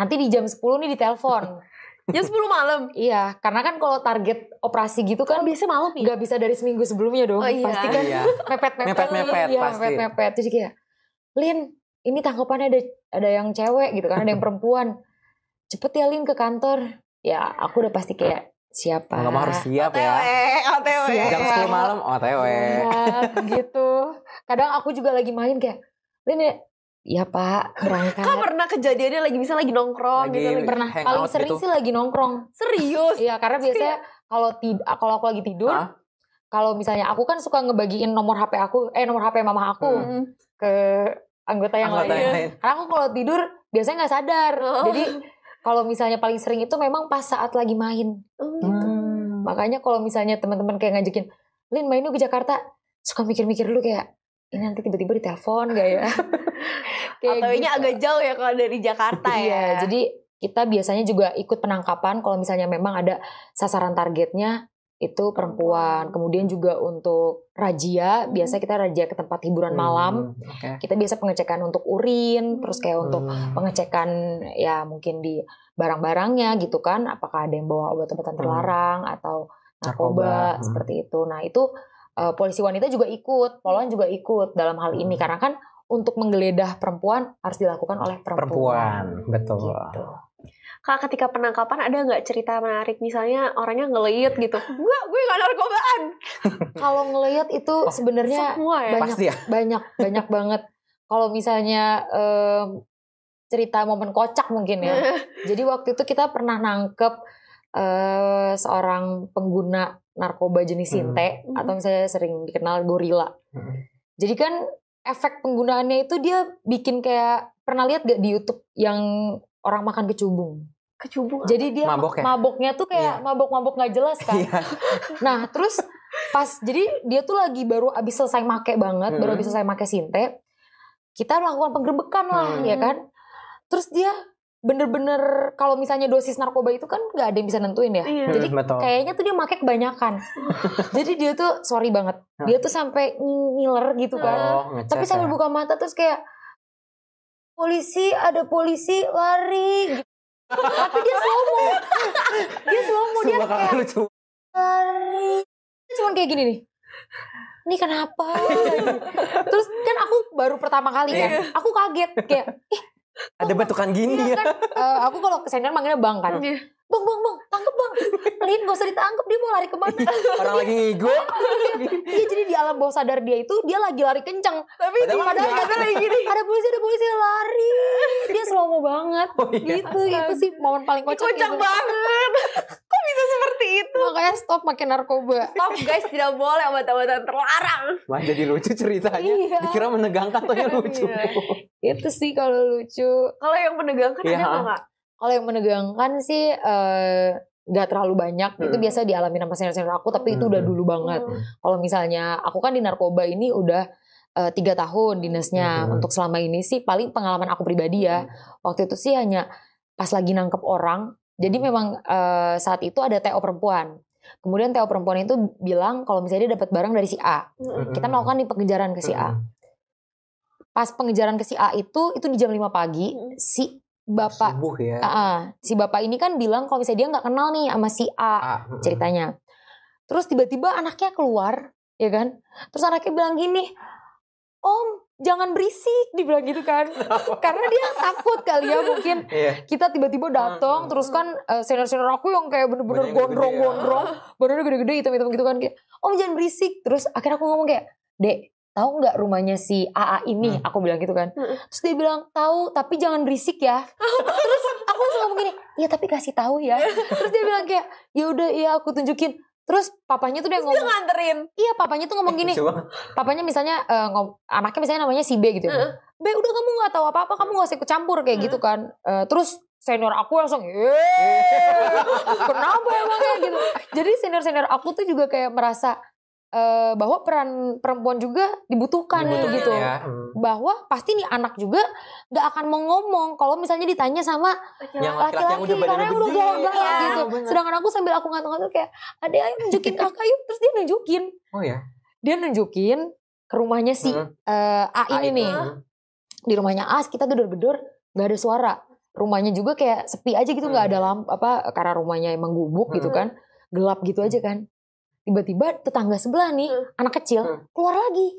Nanti di jam 10 nih ditelepon. Jam 10 malam. Iya, karena kan kalau target operasi gitu kan oh, malam ya. Gak bisa dari seminggu sebelumnya dong. Oh, iya. Pasti kan iya. mepet-mepet. mepet-mepet iya, Mepet-mepet. Terus kayak, "Lin, ini tanggapannya ada ada yang cewek gitu kan, ada yang perempuan. Cepet ya Lin ke kantor." Ya, aku udah pasti kayak siapa mau harus siap OTW, ya OTW siap. jam sepuluh malam OTW iya, gitu kadang aku juga lagi main kayak ini ya pak berangkat kan pernah kejadiannya lagi bisa lagi nongkrong lagi gitu lagi pernah paling gitu. sering gitu. sih lagi nongkrong serius iya karena biasanya kalau tidak kalau aku lagi tidur kalau misalnya aku kan suka ngebagiin nomor HP aku eh nomor HP mama aku hmm. ke anggota yang anggota lain. lain karena aku kalau tidur biasanya nggak sadar oh. jadi kalau misalnya paling sering itu memang pas saat lagi main oh, gitu. hmm. gitu. Makanya kalau misalnya teman-teman kayak ngajakin, "Lin, main yuk ke Jakarta." Suka mikir-mikir dulu kayak ini nanti tiba-tiba ditelepon gak ya? kayak Atau ini gitu. agak jauh ya kalau dari Jakarta iya, ya. Iya, jadi kita biasanya juga ikut penangkapan kalau misalnya memang ada sasaran targetnya itu perempuan. Kemudian juga untuk rajia, biasa kita rajia ke tempat hiburan hmm, malam. Okay. Kita biasa pengecekan untuk urin, terus kayak hmm. untuk hmm. pengecekan ya mungkin di barang-barangnya gitu kan, apakah ada yang bawa obat-obatan hmm. terlarang hmm. atau narkoba hmm. seperti itu. Nah, itu uh, polisi wanita juga ikut, polwan juga ikut dalam hal ini hmm. karena kan untuk menggeledah perempuan harus dilakukan oleh perempuan. Perempuan, betul. Gitu kak ketika penangkapan ada nggak cerita menarik misalnya orangnya ngeliat gitu enggak gue nggak narkobaan kalau ngeliat itu oh, sebenarnya ya? banyak ya? banyak banyak banget kalau misalnya um, cerita momen kocak mungkin ya jadi waktu itu kita pernah nangkep uh, seorang pengguna narkoba jenis hmm. sinte hmm. atau misalnya sering dikenal gorila hmm. jadi kan efek penggunaannya itu dia bikin kayak pernah lihat gak di YouTube yang orang makan kecubung kecubung jadi dia mabok ya? maboknya tuh kayak yeah. mabok-mabok nggak jelas kan yeah. nah terus pas jadi dia tuh lagi baru abis selesai make banget hmm. baru abis selesai make sinte kita melakukan penggerbekan lah hmm. ya kan terus dia bener-bener kalau misalnya dosis narkoba itu kan nggak ada yang bisa nentuin ya iya. jadi hmm, Betul. kayaknya tuh dia make kebanyakan jadi dia tuh sorry banget dia tuh sampai ngiler gitu kan oh, tapi sambil ya. buka mata terus kayak polisi ada polisi lari tapi dia slow dia slow dia kayak lari cuman kayak gini nih ini kenapa terus kan aku baru pertama kali kan iya. aku kaget kayak ada batukan gini iya ya kan? eh, aku kalau kesenian manggilnya bang kan iya bang bang bang tangkep bang Lin gak usah ditangkep dia mau lari kemana orang lagi ngigo iya, iya jadi di alam bawah sadar dia itu dia lagi lari kenceng tapi di padahal ada lagi gini ada polisi ada polisi lari dia slow banget oh, iya. gitu itu sih momen paling kocak kocak gitu. banget kok bisa seperti itu makanya stop pakai narkoba stop guys tidak boleh obat-obatan terlarang wah jadi lucu ceritanya iya. dikira menegangkan tapi lucu iya. itu sih kalau lucu kalau yang menegangkan ya. ada gak? Iya kalau yang menegangkan sih uh, terlalu banyak hmm. itu biasa dialami sama senior-senior aku tapi itu hmm. udah dulu banget hmm. kalau misalnya aku kan di narkoba ini udah eh, tiga uh, tahun dinasnya hmm. untuk selama ini sih paling pengalaman aku pribadi ya hmm. waktu itu sih hanya pas lagi nangkep orang jadi hmm. memang uh, saat itu ada TO perempuan kemudian TO perempuan itu bilang kalau misalnya dia dapat barang dari si A hmm. kita melakukan nih pengejaran ke si A hmm. pas pengejaran ke si A itu itu di jam 5 pagi si bapak ya. Uh, si bapak ini kan bilang kalau misalnya dia nggak kenal nih sama si A, A ceritanya. Terus tiba-tiba anaknya keluar, ya kan? Terus anaknya bilang gini, "Om, jangan berisik," dibilang gitu kan. Karena dia takut kali ya mungkin. yeah. Kita tiba-tiba datang terus kan uh, senior-senior aku yang kayak bener-bener gondrong-gondrong, ya. bener-bener gede-gede hitam-hitam gitu kan "Om, jangan berisik." Terus akhirnya aku ngomong kayak, "Dek, tahu nggak rumahnya si AA ini hmm. aku bilang gitu kan hmm. terus dia bilang tahu tapi jangan berisik ya terus aku langsung ngomong gini iya tapi kasih tahu ya terus dia bilang kayak ya udah iya aku tunjukin terus papanya tuh dia ngomong dia nganterin iya papanya tuh ngomong gini papanya misalnya uh, ngom, anaknya misalnya namanya si B gitu ya. hmm. B udah kamu nggak tahu apa apa kamu nggak usah ikut campur kayak hmm. gitu kan uh, terus senior aku langsung kenapa emangnya gitu jadi senior senior aku tuh juga kayak merasa uh, bahwa peran perempuan juga dibutuhkan, dibutuhkan gitu ya. bahwa pasti nih anak juga nggak akan mau ngomong kalau misalnya ditanya sama laki-laki karena yang udah galak ya, gitu bener. sedangkan aku sambil aku ngatung-ngatung kayak ada yang nunjukin kakak yuk terus dia nunjukin oh ya dia nunjukin ke rumahnya si hmm. uh, A ini A nih hmm. di rumahnya A kita gedor-gedor nggak ada suara rumahnya juga kayak sepi aja gitu nggak hmm. ada lampu apa karena rumahnya emang gubuk gitu hmm. gitu kan gelap gitu aja hmm. kan tiba-tiba tetangga sebelah nih hmm. anak kecil hmm. keluar lagi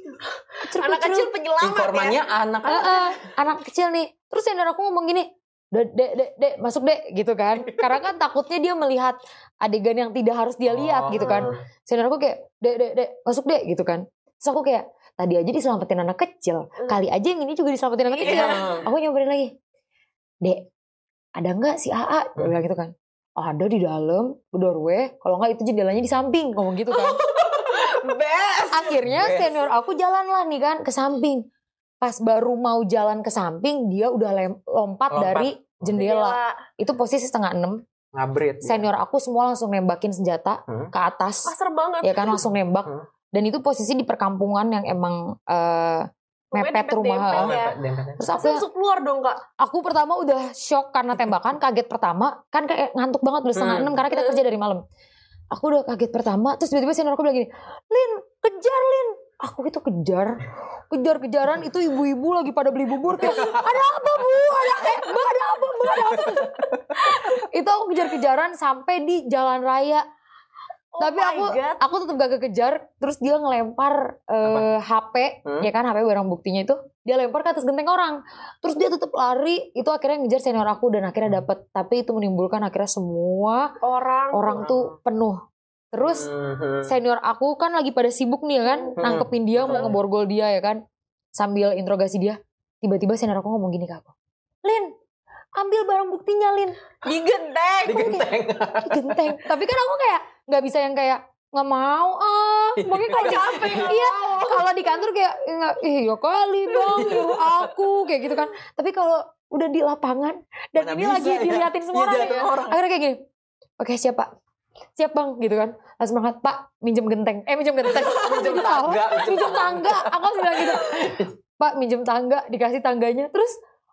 kecil, anak kecil, penyelamat informannya ya. anak uh, uh, anak kecil nih terus senior aku ngomong gini dek dek dek de, masuk dek gitu kan karena kan takutnya dia melihat adegan yang tidak harus dia lihat oh. gitu kan oh. senior aku kayak dek dek dek masuk dek gitu kan terus aku kayak tadi aja diselamatin anak kecil hmm. kali aja yang ini juga diselamatin anak iya. kecil yeah. aku nyamperin lagi dek ada nggak si AA? Hmm. bilang gitu kan. Oh, ada di dalam doorway kalau nggak itu jendelanya di samping ngomong gitu kan Best. akhirnya Best. senior aku jalanlah nih kan ke samping pas baru mau jalan ke samping dia udah lompat, lompat dari jendela. jendela itu posisi setengah enam ngabrit senior ya. aku semua langsung nembakin senjata hmm? ke atas Pasar banget ya kan langsung nembak hmm? dan itu posisi di perkampungan yang emang uh, mepet rumah dempet, ya. dempet, dempet. terus aku keluar dong kak aku pertama udah shock karena tembakan kaget pertama kan kayak ngantuk banget udah setengah hmm. enam karena kita kerja dari malam aku udah kaget pertama terus tiba-tiba senior aku bilang gini Lin kejar Lin aku itu kejar kejar-kejaran itu ibu-ibu lagi pada beli bubur kayak ada apa bu ada eh, ada apa bu ada apa itu aku kejar-kejaran sampai di jalan raya Oh tapi aku God. aku tetap gak kekejar terus dia ngelempar uh, eh, HP hmm? ya kan HP barang buktinya itu dia lempar ke atas genteng orang terus dia tetap lari itu akhirnya ngejar senior aku dan akhirnya dapat tapi itu menimbulkan akhirnya semua orang orang tuh penuh terus uh-huh. senior aku kan lagi pada sibuk nih ya kan uh-huh. nangkepin dia mau uh-huh. ngeborgol dia ya kan sambil interogasi dia tiba-tiba senior aku ngomong gini ke aku Lin ambil barang buktinya Lin di genteng di genteng di genteng tapi kan aku kayak nggak bisa yang kayak nggak mau ah mungkin kalau capek iya kalau di kantor kayak nggak eh, ya kali dong nyuruh aku kayak gitu kan tapi kalau udah di lapangan dan Mana ini bisa, lagi ya? diliatin semua orang, ya. orang akhirnya kayak gini oke siap pak siap bang gitu kan langsung semangat pak minjem genteng eh minjem genteng minjem tangga minjem tangga aku harus bilang gitu pak minjem tangga dikasih tangganya terus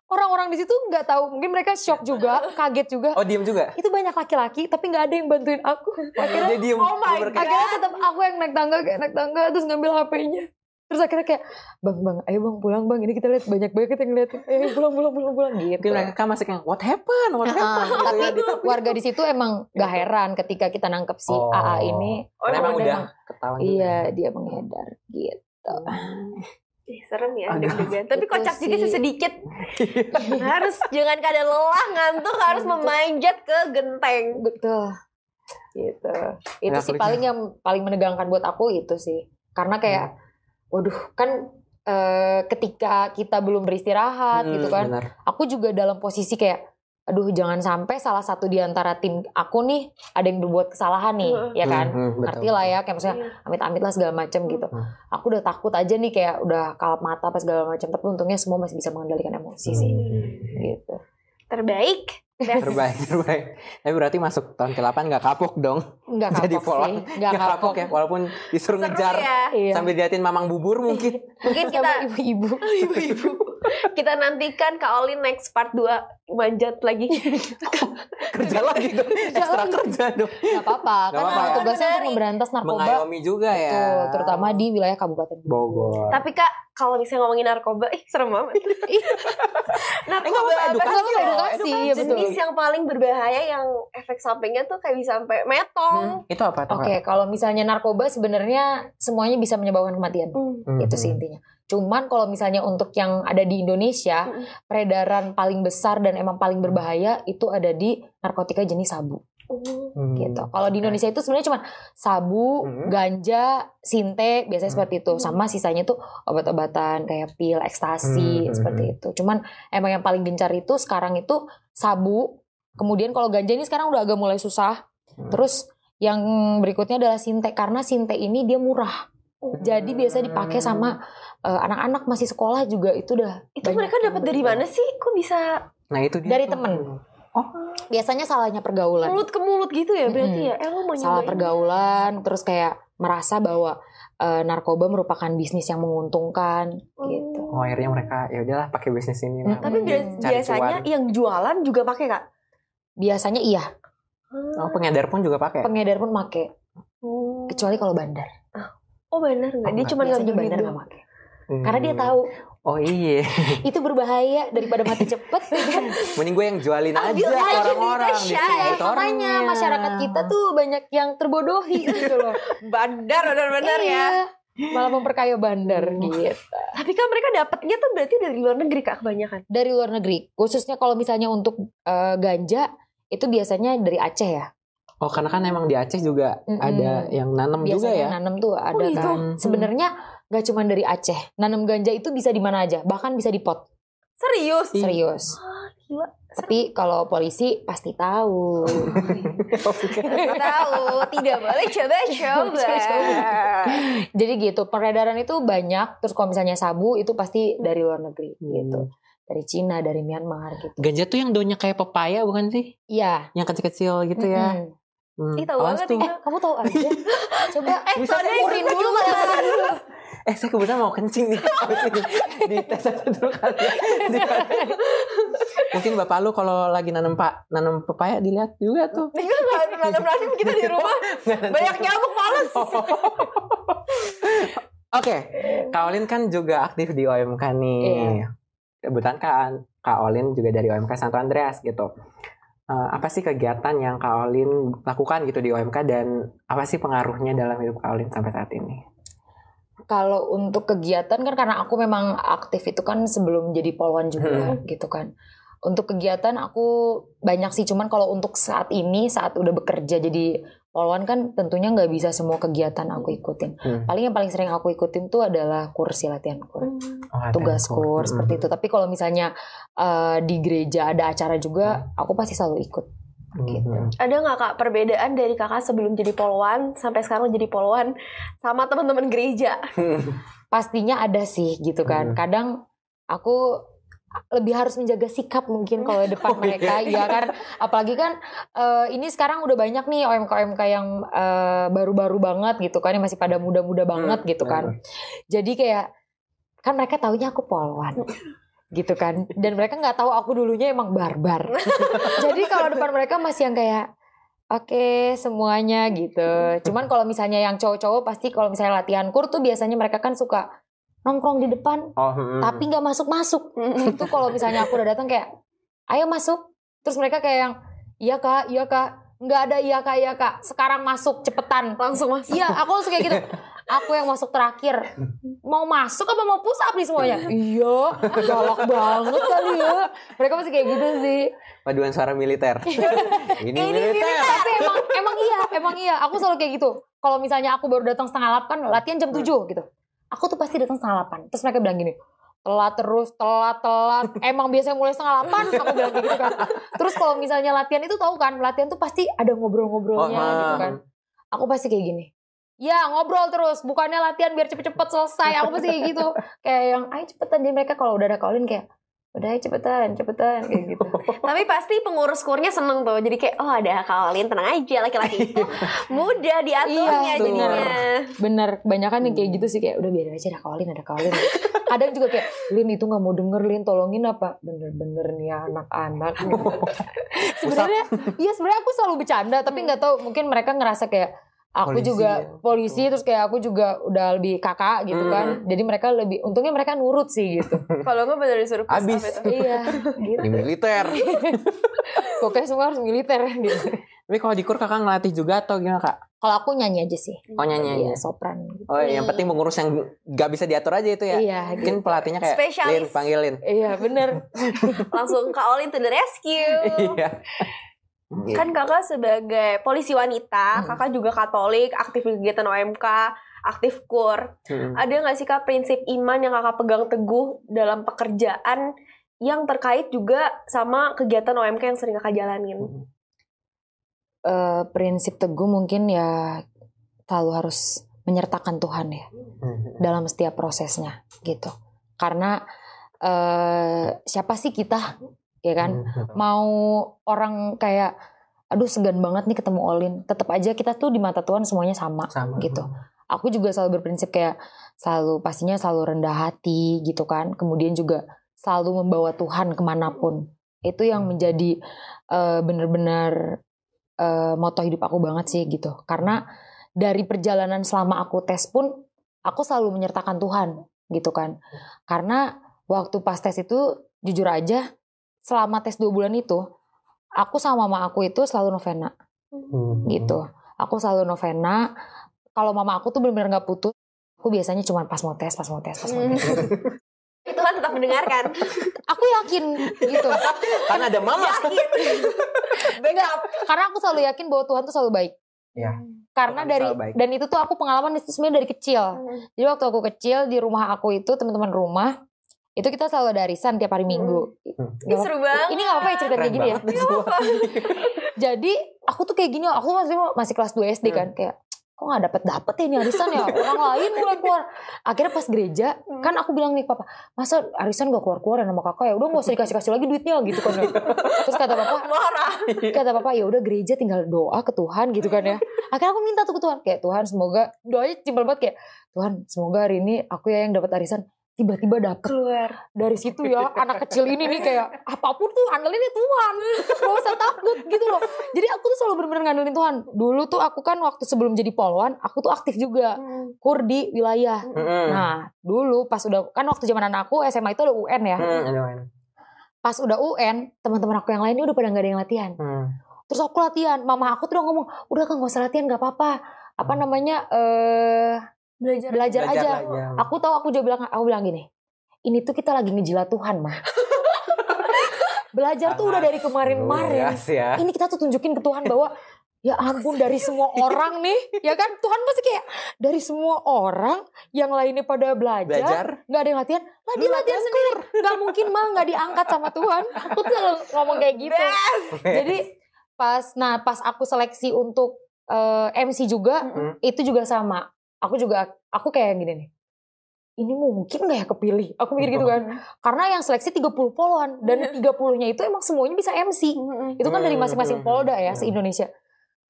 orang-orang di situ nggak tahu mungkin mereka shock juga kaget juga oh diem juga itu banyak laki-laki tapi nggak ada yang bantuin aku akhirnya dia diem, oh my god akhirnya tetap aku yang naik tangga kayak naik tangga terus ngambil HP-nya terus akhirnya kayak bang bang ayo bang pulang bang ini kita lihat banyak banyak kita ngeliat eh, ayo pulang pulang pulang pulang gitu mungkin mereka masih kayak what happened what happened gitu tapi ya, warga di situ emang gitu. gak heran ketika kita nangkep si oh. AA ini oh, emang kan udah ketahuan iya ya? dia mengedar gitu Ih, serem ya deg-degan. Tapi kocak sih. juga sesedikit. harus jangan kada lelah ngantuk harus memanjat ke genteng. Betul. Gitu. Itu nah, sih paling gitu. yang paling menegangkan buat aku itu sih. Karena kayak hmm. waduh kan e, ketika kita belum beristirahat gitu hmm, gitu kan. Benar. Aku juga dalam posisi kayak aduh jangan sampai salah satu di antara tim aku nih ada yang berbuat kesalahan nih mm -hmm. ya kan mm -hmm, ngerti lah ya kayak maksudnya iya. amit-amit lah segala macam gitu -hmm. aku udah takut aja nih kayak udah kalap mata pas segala macam tapi untungnya semua masih bisa mengendalikan emosi sih -hmm. gitu terbaik terbaik terbaik tapi berarti masuk tahun ke-8 nggak kapok dong nggak jadi follow nggak kapok. kapok ya walaupun disuruh Seru ngejar ya. Iya. sambil diatin mamang bubur mungkin mungkin kita ibu-ibu ibu-ibu kita nantikan Kak Oli next part 2 manjat lagi. kerja lagi dong. Ekstra kerja dong. Gak apa-apa. karena apa-apa, tugasnya untuk memberantas narkoba. Mengayomi juga ya. itu, terutama di wilayah Kabupaten Bogor. Tapi Kak, kalau misalnya ngomongin narkoba, ih serem banget. narkoba eh, edukasi, ya, edukasi, ya, betul. Jenis yang paling berbahaya yang efek sampingnya tuh kayak bisa sampai metong. Hmm, itu apa? Oke, okay, kalau misalnya narkoba sebenarnya semuanya bisa menyebabkan kematian. Hmm. hmm. Itu sih intinya. Cuman kalau misalnya untuk yang ada di Indonesia, hmm. peredaran paling besar dan emang paling berbahaya itu ada di narkotika jenis sabu. Oh. Hmm. gitu. Kalau di Indonesia itu sebenarnya cuman sabu, hmm. ganja, sinte, biasanya hmm. seperti itu. Hmm. Sama sisanya tuh obat-obatan kayak pil, ekstasi, hmm. hmm. seperti hmm. itu. Cuman emang yang paling gencar itu sekarang itu sabu. Kemudian kalau ganja ini sekarang udah agak mulai susah. Hmm. Terus yang berikutnya adalah sinte karena sinte ini dia murah. Oh. Jadi biasa dipakai sama Eh, anak-anak uh, masih sekolah juga itu udah itu mereka dapat dari mana sih kok bisa nah itu dia dari temen oh biasanya salahnya pergaulan mulut ke mulut gitu ya berarti -hmm. ya eh, lo mau salah pergaulan ini. terus kayak merasa bahwa uh, narkoba merupakan bisnis yang menguntungkan hmm. gitu oh akhirnya mereka ya udahlah pakai bisnis ini tapi biasanya cuan. yang jualan juga pakai kak biasanya iya hmm. oh pengedar pun juga pakai pengedar pun pakai hmm. Oh. kecuali kalau bandar ah. oh bandar nggak oh, dia cuma ngambil bandar nggak pakai Hmm. Karena dia tahu. Oh iya. itu berbahaya daripada mati cepet. Ya kan? Mending gue yang jualin Ambil aja orang-orang. Iya, makanya masyarakat kita tuh banyak yang terbodohi gitu loh. bandar, benar-benar ya. iya. ya malah memperkaya bandar hmm. gitu. Tapi kan mereka dapatnya tuh berarti dari luar negeri kak kebanyakan. Dari luar negeri, khususnya kalau misalnya untuk uh, ganja itu biasanya dari Aceh ya. Oh karena kan emang di Aceh juga mm -hmm. ada yang nanam biasanya juga ya. Nanam tuh ada oh, gitu. kan. Hmm. Sebenarnya gak cuma dari Aceh. Nanam ganja itu bisa di mana aja, bahkan bisa di pot. Serius? Iya. Serius. gila. Tapi kalau polisi pasti tahu. tahu, tidak boleh coba-coba. Jadi gitu, peredaran itu banyak. Terus kalau misalnya sabu itu pasti dari luar negeri hmm. gitu. Dari Cina, dari Myanmar gitu. Ganja tuh yang daunnya kayak pepaya bukan sih? Iya. Yang kecil-kecil gitu ya. Hmm. Hmm. Ih, tahu banget. Eh, kamu tahu aja. Coba eh, bisa dulu dulu eh saya kebetulan mau kencing nih di tes aja dulu kali mungkin bapak lu kalau lagi nanam pak nanam pepaya dilihat juga tuh iya nanam nanam kita di rumah banyak nyamuk males Oke, okay. Kak kan juga aktif di OMK nih. Iya. Kebetulan kan kaolin juga dari OMK Santo Andreas gitu. Uh, apa sih kegiatan yang kaolin lakukan gitu di OMK dan apa sih pengaruhnya dalam hidup kaolin sampai saat ini? kalau untuk kegiatan kan karena aku memang aktif itu kan sebelum jadi polwan juga hmm. gitu kan untuk kegiatan aku banyak sih cuman kalau untuk saat ini saat udah bekerja jadi polwan kan tentunya nggak bisa semua kegiatan aku ikutin hmm. paling yang paling sering aku ikutin tuh adalah kursi latihan kur hmm. oh, tugas kur kur seperti hmm. itu tapi kalau misalnya uh, di gereja ada acara juga hmm. aku pasti selalu ikut Gitu. Mm-hmm. Ada nggak kak perbedaan dari kakak sebelum jadi poluan sampai sekarang jadi poluan sama teman-teman gereja? Pastinya ada sih gitu kan. Mm-hmm. Kadang aku lebih harus menjaga sikap mungkin kalau depan oh, iya. mereka iya. ya kan apalagi kan uh, ini sekarang udah banyak nih OMK OMK yang baru eh, baru-baru banget gitu kan yang masih pada muda-muda banget mm-hmm. gitu kan jadi kayak kan mereka taunya aku poluan. gitu kan dan mereka nggak tahu aku dulunya emang barbar jadi kalau depan mereka masih yang kayak oke okay, semuanya gitu cuman kalau misalnya yang cowok-cowok pasti kalau misalnya latihan kur tuh biasanya mereka kan suka nongkrong di depan oh, hmm. tapi nggak masuk masuk itu kalau misalnya aku udah datang kayak ayo masuk terus mereka kayak yang iya kak iya kak nggak ada iya kak iya kak sekarang masuk cepetan langsung masuk iya aku langsung kayak gitu aku yang masuk terakhir mau masuk apa mau push up nih semuanya iya, iya galak banget kali ya mereka masih kayak gitu sih paduan suara militer ini, ini militer. tapi emang emang iya emang iya aku selalu kayak gitu kalau misalnya aku baru datang setengah delapan latihan jam hmm. tujuh gitu aku tuh pasti datang setengah delapan terus mereka bilang gini telat terus telat telat emang biasanya mulai setengah delapan aku bilang gitu kan terus kalau misalnya latihan itu tahu kan latihan tuh pasti ada ngobrol-ngobrolnya oh, gitu kan ah. aku pasti kayak gini Ya ngobrol terus, bukannya latihan biar cepet-cepet selesai. Aku pasti gitu. Kayak yang, ayo cepetan. Jadi mereka kalau udah ada call kayak, udah ayo cepetan, cepetan. Kayak gitu. Tapi pasti pengurus kurnya seneng tuh. Jadi kayak, oh ada call tenang aja. Laki-laki itu iya. mudah diaturnya iya, jadinya. Bener. bener, kan yang kayak hmm. gitu sih. Kayak udah biarin aja ada call ada call Ada juga kayak, Lin itu gak mau denger, Lin tolongin apa? Bener-bener nih anak-anak. sebenarnya, iya sebenarnya aku selalu bercanda. Tapi nggak tahu mungkin mereka ngerasa kayak, aku polisi juga ya. polisi terus kayak aku juga udah lebih kakak gitu hmm. kan jadi mereka lebih untungnya mereka nurut sih gitu kalau nggak bener disuruh abis itu. iya gitu. di militer pokoknya semua harus militer gitu tapi kalau di kur kakak ngelatih juga atau gimana kak kalau aku nyanyi aja sih oh nyanyi ya, sopran gitu. oh yang penting mengurus yang nggak bisa diatur aja itu ya iya, mungkin gitu. pelatihnya kayak Specialist. Lin panggilin iya bener langsung kak Olin to the rescue iya Iya. Kan kakak sebagai polisi wanita, hmm. kakak juga Katolik, aktif kegiatan OMK, aktif kur. Hmm. Ada nggak sih kak prinsip iman yang kakak pegang teguh dalam pekerjaan yang terkait juga sama kegiatan OMK yang sering kakak jalanin? Uh, prinsip teguh mungkin ya selalu harus menyertakan Tuhan ya hmm. dalam setiap prosesnya gitu. Karena uh, siapa sih kita ya kan hmm. mau orang kayak aduh segan banget nih ketemu Olin tetap aja kita tuh di mata Tuhan semuanya sama, sama. gitu hmm. aku juga selalu berprinsip kayak selalu pastinya selalu rendah hati gitu kan kemudian juga selalu membawa Tuhan kemanapun itu yang hmm. menjadi uh, benar-benar uh, moto hidup aku banget sih gitu karena dari perjalanan selama aku tes pun aku selalu menyertakan Tuhan gitu kan hmm. karena waktu pas tes itu jujur aja selama tes dua bulan itu aku sama mama aku itu selalu novena hmm. gitu aku selalu novena kalau mama aku tuh benar-benar nggak putus aku biasanya cuma pas mau tes pas mau tes pas mau tes hmm. Tuhan tetap mendengarkan. aku yakin gitu. Karena ada mama. Yakin. Enggak, karena aku selalu yakin bahwa Tuhan tuh selalu baik. ya Karena dari baik. dan itu tuh aku pengalaman itu dari kecil. Hmm. Jadi waktu aku kecil di rumah aku itu teman-teman rumah itu kita selalu ada arisan tiap hari Minggu. Hmm. hmm. Ini seru banget. Ini apa ya cerita kayak gini ya? Jadi aku tuh kayak gini, aku masih masih kelas 2 SD kan, hmm. kayak kok nggak dapet dapet ya ini arisan ya orang lain mulai keluar akhirnya pas gereja hmm. kan aku bilang nih papa masa arisan gak keluar keluar ya nama kakak ya udah gak usah dikasih kasih lagi duitnya gitu kan ya. terus kata papa marah kata papa ya udah gereja tinggal doa ke Tuhan gitu kan ya akhirnya aku minta tuh ke Tuhan kayak Tuhan semoga doanya simpel banget kayak Tuhan semoga hari ini aku ya yang dapat arisan tiba-tiba dapet keluar dari situ ya anak kecil ini nih kayak apapun tuh ya Tuhan gak usah takut gitu loh jadi aku tuh selalu bener-bener ngandelin Tuhan dulu tuh aku kan waktu sebelum jadi polwan aku tuh aktif juga hmm. kur di wilayah hmm. hmm. nah dulu pas udah kan waktu zaman anak aku SMA itu ada UN ya hmm. pas udah UN teman-teman aku yang lainnya udah pada nggak ada yang latihan hmm. terus aku latihan mama aku tuh udah ngomong udah kan gak usah latihan gak apa-apa apa hmm. namanya eh belajar belajar, belajar aja. Aku tahu aku juga bilang aku bilang gini. Ini tuh kita lagi ngejilat Tuhan mah. belajar Anas, tuh udah dari kemarin-kemarin. Ya. Ini kita tuh tunjukin ke Tuhan bahwa ya ampun dari semua orang nih ya kan Tuhan pasti kayak dari semua orang yang lainnya pada belajar nggak ada yang latihan lah dia latihan sendiri Gak mungkin mah nggak diangkat sama Tuhan aku tuh ngomong kayak gitu yes. jadi pas nah pas aku seleksi untuk eh, MC juga mm -hmm. itu juga sama aku juga aku kayak gini nih ini mungkin gak ya kepilih? Aku mikir gitu kan. Oh. Karena yang seleksi 30 poluan Dan 30-nya iya. itu emang semuanya bisa MC. Itu kan dari masing-masing polda ya, se-Indonesia.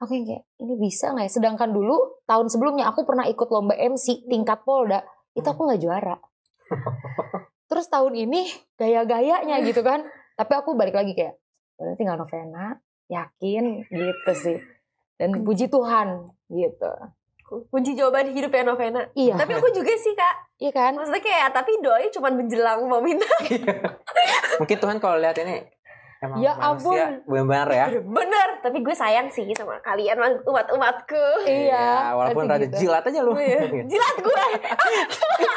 Aku yang kayak, ini bisa gak ya? Sedangkan dulu, tahun sebelumnya aku pernah ikut lomba MC tingkat polda. Itu aku gak juara. Terus tahun ini, gaya-gayanya gitu kan. Tapi aku balik lagi kayak, berarti tinggal Novena, yakin gitu sih. Dan puji Tuhan gitu kunci jawaban hidup ya Novena. Iya. Tapi aku juga sih kak. Iya kan. Maksudnya kayak tapi doi cuma menjelang mau minta. Iya. Mungkin Tuhan kalau lihat ini Emang ya ampun ya. benar ya bener tapi gue sayang sih sama kalian umat umatku iya, iya walaupun rada gitu. jilat aja lu iya. iya. jilat gue jilat gue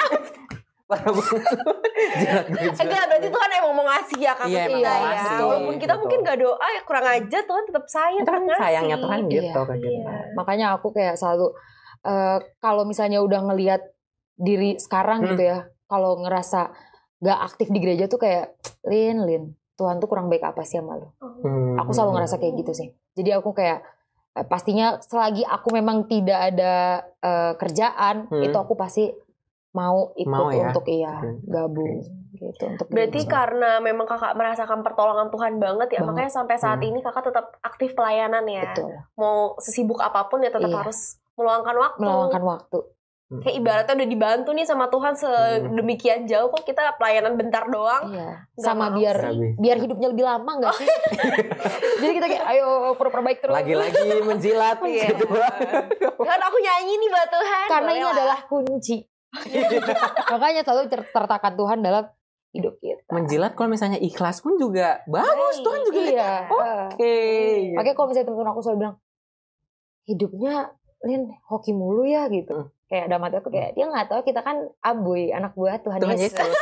enggak berarti Tuhan emang mau ngasih ya kamu iya, kita ya ngasih, walaupun kita mungkin gak doa ya kurang aja Tuhan tetap sayang Tuhan sayangnya Tuhan gitu iya, kan iya. makanya aku kayak selalu Eh, kalau misalnya udah ngelihat diri sekarang gitu hmm. gitu ya, kalau ngerasa gak aktif di gereja tuh kayak Lin, Lin, Tuhan tuh kurang baik apa sih sama lo? Oh. Hmm. Aku selalu ngerasa kayak gitu sih. Jadi aku kayak eh, pastinya selagi aku memang tidak ada uh, kerjaan hmm. itu aku pasti mau ikut mau ya? untuk iya gabung okay. gitu untuk berarti gabung. karena memang kakak merasakan pertolongan Tuhan banget ya banget. makanya sampai saat hmm. ini kakak tetap aktif pelayanan ya Betul. mau sesibuk apapun ya tetap iya. harus meluangkan waktu meluangkan waktu hmm. kayak ibaratnya udah dibantu nih sama Tuhan sedemikian jauh kok kita pelayanan bentar doang iya. sama biar biar hidupnya lebih lama nggak sih jadi kita kayak ayo perbaik terus lagi-lagi menjilat iya. gitu. kan aku nyanyi nih buat Tuhan karena Boleh ini lah. adalah kunci Makanya selalu tertakat Tuhan dalam hidup kita. Menjilat kalau misalnya ikhlas pun juga bagus, hey, Tuhan juga iya. Oke. Okay. Makanya kalau misalnya teman-teman aku selalu bilang hidupnya Lin hoki mulu ya gitu. Hmm. Kayak ada mati aku kayak hmm. dia nggak tahu kita kan abuy anak buah Tuhan, Tuhan Yesus. Yesus.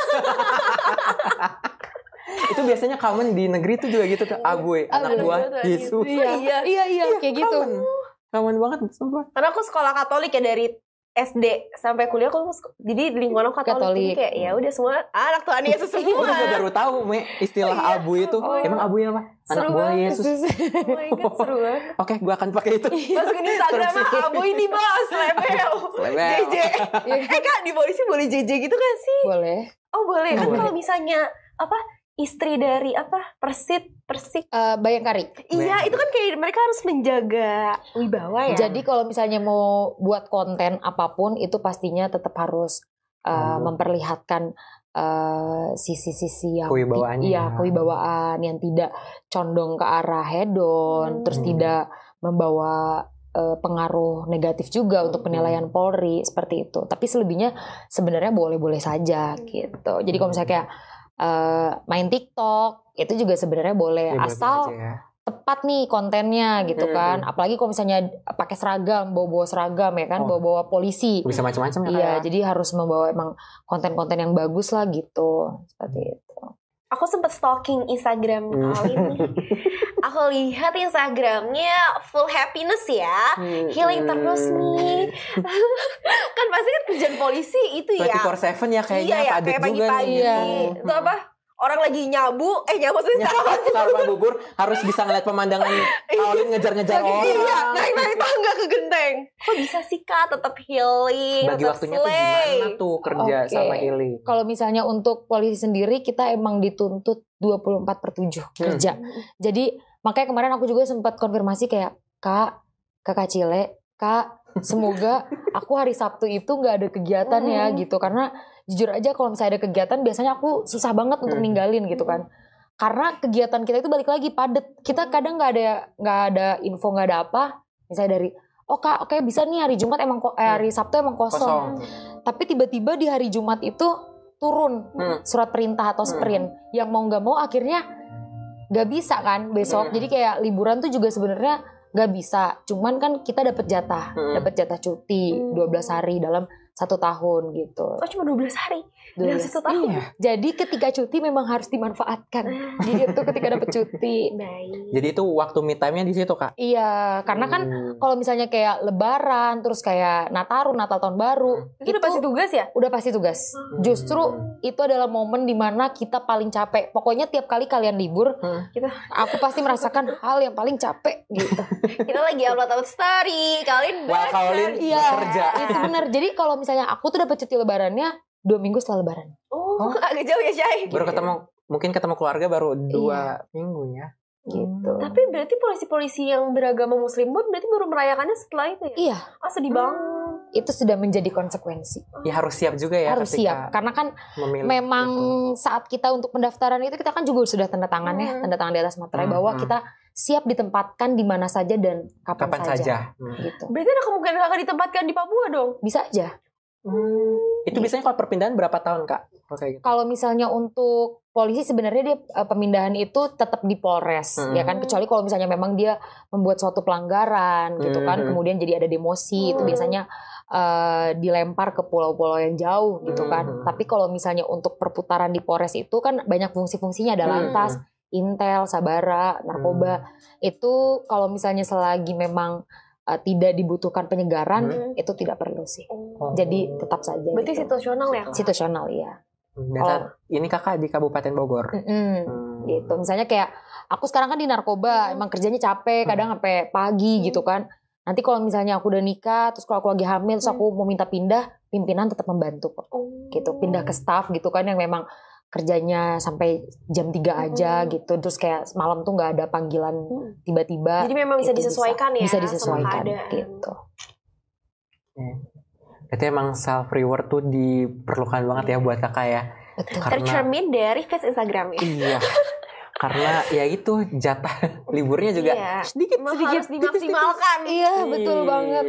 itu biasanya common di negeri itu juga gitu tuh iya. abuy anak buah Yesus. Iya iya, iya, iya kayak iya, gitu. common. gitu. Common banget sumpah. Karena aku sekolah Katolik ya dari SD sampai kuliah aku jadi di lingkungan aku Katolik, Katolik. Jadi kayak ya udah semua anak Tuhan Yesus semua. aku baru tahu me, istilah oh, iya. abu itu. Oh, iya. Emang abu ya apa? Anak seru buah Yesus. Yesus. Oh my seru banget. Oke, okay, gua akan pakai itu. Iya. Masukin Instagram ah, abu ini bos, lebel. Lebel. JJ. eh Kak, di polisi boleh JJ gitu kan sih? Boleh. Oh, boleh. Kan kalau misalnya apa istri dari apa Persit Persik uh, Bayangkari. Iya, itu kan kayak mereka harus menjaga wibawa ya. Jadi kalau misalnya mau buat konten apapun itu pastinya tetap harus uh, hmm. memperlihatkan eh, sisi-sisi uh, yang kewibawaannya. Iya, kewibawaan yang tidak condong ke arah hedon, hmm. terus hmm. tidak membawa pengaruh negatif juga hmm. untuk penilaian Polri seperti itu. Tapi selebihnya sebenarnya boleh-boleh saja hmm. gitu. Jadi kalau misalnya kayak Eh, main TikTok itu juga sebenarnya boleh ya, asal ya. tepat nih kontennya gitu ya, kan apalagi kalau misalnya pakai seragam bawa-bawa seragam ya kan oh. bawa-bawa polisi bisa macam-macam ya, iya, ya jadi harus membawa emang konten-konten yang bagus lah gitu seperti itu aku sempat stalking Instagram hmm. kali ini. aku lihat Instagramnya full happiness ya, hmm. healing terus nih. kan pasti kan kerjaan polisi itu ya. 24/7 ya kayaknya iya, ya, kayak pagi -pagi. juga Itu apa? Hmm orang lagi nyabu eh nyabu sih sarapan sarapan bubur harus bisa ngeliat pemandangan Kaolin iya. ngejar-ngejar orang iya naik naik tangga ke genteng kok bisa sih kak tetap healing bagi tetap waktunya slay. tuh gimana tuh kerja okay. sama healing kalau misalnya untuk polisi sendiri kita emang dituntut 24 per 7 hmm. kerja jadi makanya kemarin aku juga sempat konfirmasi kayak kak kakak Cile kak semoga aku hari Sabtu itu nggak ada kegiatan ya, hmm. ya gitu karena jujur aja kalau misalnya ada kegiatan biasanya aku susah banget untuk hmm. ninggalin gitu kan karena kegiatan kita itu balik lagi padet kita kadang nggak ada nggak ada info nggak ada apa misalnya dari oh kak oke okay, bisa nih hari Jumat emang eh, hari hmm. Sabtu emang kosong, kosong. tapi tiba-tiba di hari Jumat itu turun hmm. surat perintah atau hmm. sprint hmm. yang mau nggak mau akhirnya nggak bisa kan besok hmm. jadi kayak liburan tuh juga sebenarnya nggak bisa cuman kan kita dapat jatah hmm. dapat jatah cuti 12 hari dalam satu tahun gitu. Oh cuma 12 hari 12. dalam satu tahun. Iya. Jadi ketika cuti memang harus dimanfaatkan. Ah. Jadi itu ketika dapat cuti. Baik. Jadi itu waktu me time-nya di situ kak. Iya karena kan hmm. kalau misalnya kayak Lebaran terus kayak Nataru Natal tahun baru. Hmm. Itu, udah pasti tugas ya? Udah pasti tugas. Hmm. Justru itu adalah momen dimana kita paling capek. Pokoknya tiap kali kalian libur, hmm. aku pasti merasakan hal yang paling capek gitu. kita lagi upload story, kalian. Wah iya, Itu benar. Jadi kalau misalnya aku tuh dapat cuti lebarannya dua minggu setelah lebaran. Oh, oh. agak jauh ya Syai. Baru iya. ketemu mungkin ketemu keluarga baru dua iya. ya. Gitu. Hmm. Tapi berarti polisi-polisi yang beragama muslim pun berarti baru merayakannya setelah itu ya? Iya. Ah sedih banget. Hmm. Itu sudah menjadi konsekuensi. Ya harus siap juga ya. Harus siap karena kan memang itu. saat kita untuk pendaftaran itu kita kan juga sudah tanda tangan ya, hmm. ya, tanda tangan di atas materai hmm. bahwa hmm. kita siap ditempatkan di mana saja dan kapan, kapan saja. saja. Hmm. Gitu. Berarti ada kemungkinan akan ditempatkan di Papua dong? Bisa aja. Hmm. Itu biasanya kalau perpindahan berapa tahun kak? Gitu. Kalau misalnya untuk polisi sebenarnya dia eh, pemindahan itu tetap di Polres hmm. ya kan hmm. kecuali kalau misalnya memang dia membuat suatu pelanggaran gitu hmm, kan hmm. kemudian jadi ada demosi hmm. itu biasanya uh, dilempar ke pulau-pulau yang jauh gitu kan. Tapi kalau misalnya untuk perputaran di Polres itu kan banyak fungsi-fungsinya ada lantas, hmm. intel, sabara, narkoba. Hmm. Itu kalau misalnya selagi memang uh, tidak dibutuhkan penyegaran hmm. itu tidak perlu sih. Oh. Jadi tetap saja. Berarti gitu. situasional ya? Situasional ya. Dasar, oh. ini kakak di Kabupaten Bogor. Mm -hmm. hmm. Gitu. Misalnya kayak aku sekarang kan di narkoba, hmm. emang kerjanya capek, kadang hmm. pagi hmm. gitu kan. Nanti kalau misalnya aku udah nikah, terus kalau aku lagi hamil, terus hmm. aku mau minta pindah, pimpinan tetap membantu kok. Oh. Gitu, pindah ke staff gitu kan yang memang kerjanya sampai jam 3 hmm. aja hmm. gitu terus kayak malam tuh nggak ada panggilan hmm. tiba-tiba hmm. jadi memang bisa gitu, disesuaikan bisa, ya bisa disesuaikan gitu hmm. emang self reward tuh diperlukan banget ya buat kakak ya tercermin dari face ya. iya karena ya itu jatah liburnya juga iya. sedikit sedikit harus dimaksimalkan iya betul iya. banget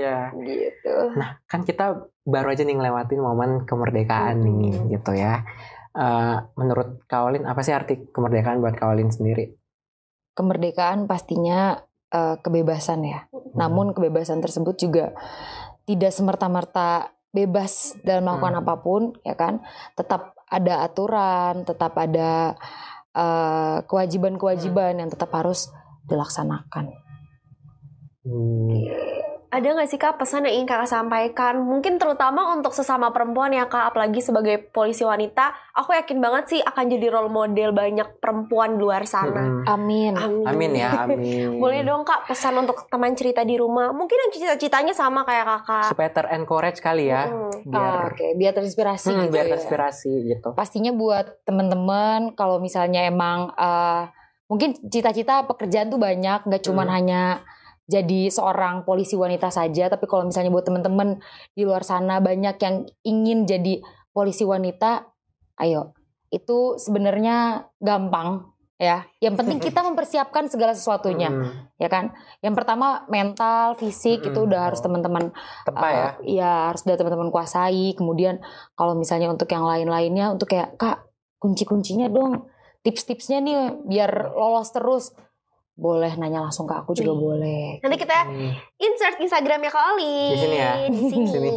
gitu nah kan kita baru aja nih ngelewatin momen kemerdekaan hmm. nih gitu ya Eh, menurut Kaolin apa sih arti kemerdekaan buat Kaolin sendiri? Kemerdekaan pastinya uh, kebebasan ya. Hmm. Namun kebebasan tersebut juga tidak semerta-merta bebas dalam melakukan hmm. apapun ya kan. Tetap ada aturan, tetap ada eh, kewajiban-kewajiban uh, hmm. yang tetap harus dilaksanakan. Hmm ada nggak sih kak pesan yang ingin kakak sampaikan? Mungkin terutama untuk sesama perempuan ya kak, apalagi sebagai polisi wanita, aku yakin banget sih akan jadi role model banyak perempuan di luar sana. Hmm. Amin. amin. Amin ya, amin. Boleh dong kak pesan untuk teman cerita di rumah, mungkin yang cita-citanya sama kayak kakak. Supaya terencourage kali ya, hmm. biar oh, ah, okay. biar terinspirasi. Hmm, gitu biar ya. terinspirasi gitu. Pastinya buat teman-teman kalau misalnya emang uh, mungkin cita-cita pekerjaan tuh banyak, nggak cuma hmm. hanya jadi seorang polisi wanita saja tapi kalau misalnya buat teman-teman di luar sana banyak yang ingin jadi polisi wanita ayo itu sebenarnya gampang ya yang penting kita mempersiapkan segala sesuatunya hmm. ya kan yang pertama mental fisik itu hmm. udah harus teman-teman uh, eh, ya ya harus udah teman-teman kuasai kemudian kalau misalnya untuk yang lain-lainnya untuk kayak kak kunci-kuncinya dong tips-tipsnya nih biar lolos terus boleh nanya langsung ke aku juga hmm. boleh. Nanti kita hmm. insert Instagramnya Oli. di sini ya, di sini.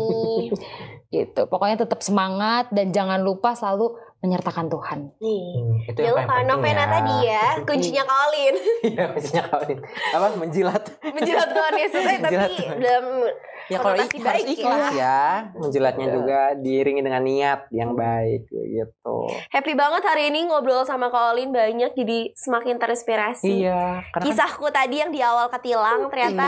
gitu. Pokoknya tetap semangat dan jangan lupa selalu menyertakan Tuhan. Hmm, itu Jangan ya lupa novena ya. tadi ya, kuncinya Colin. Iya, kuncinya Colin. Apa menjilat? menjilat Tuhan Yesus eh, menjilat tapi Tuhan. dalam ya kalau ikhlas, baik ya. ikhlas ya. Menjilatnya ya. juga diiringi dengan niat yang baik gitu. Happy banget hari ini ngobrol sama Colin banyak jadi semakin terinspirasi. Iya. Karena Kisahku tadi yang di awal ketilang iya. ternyata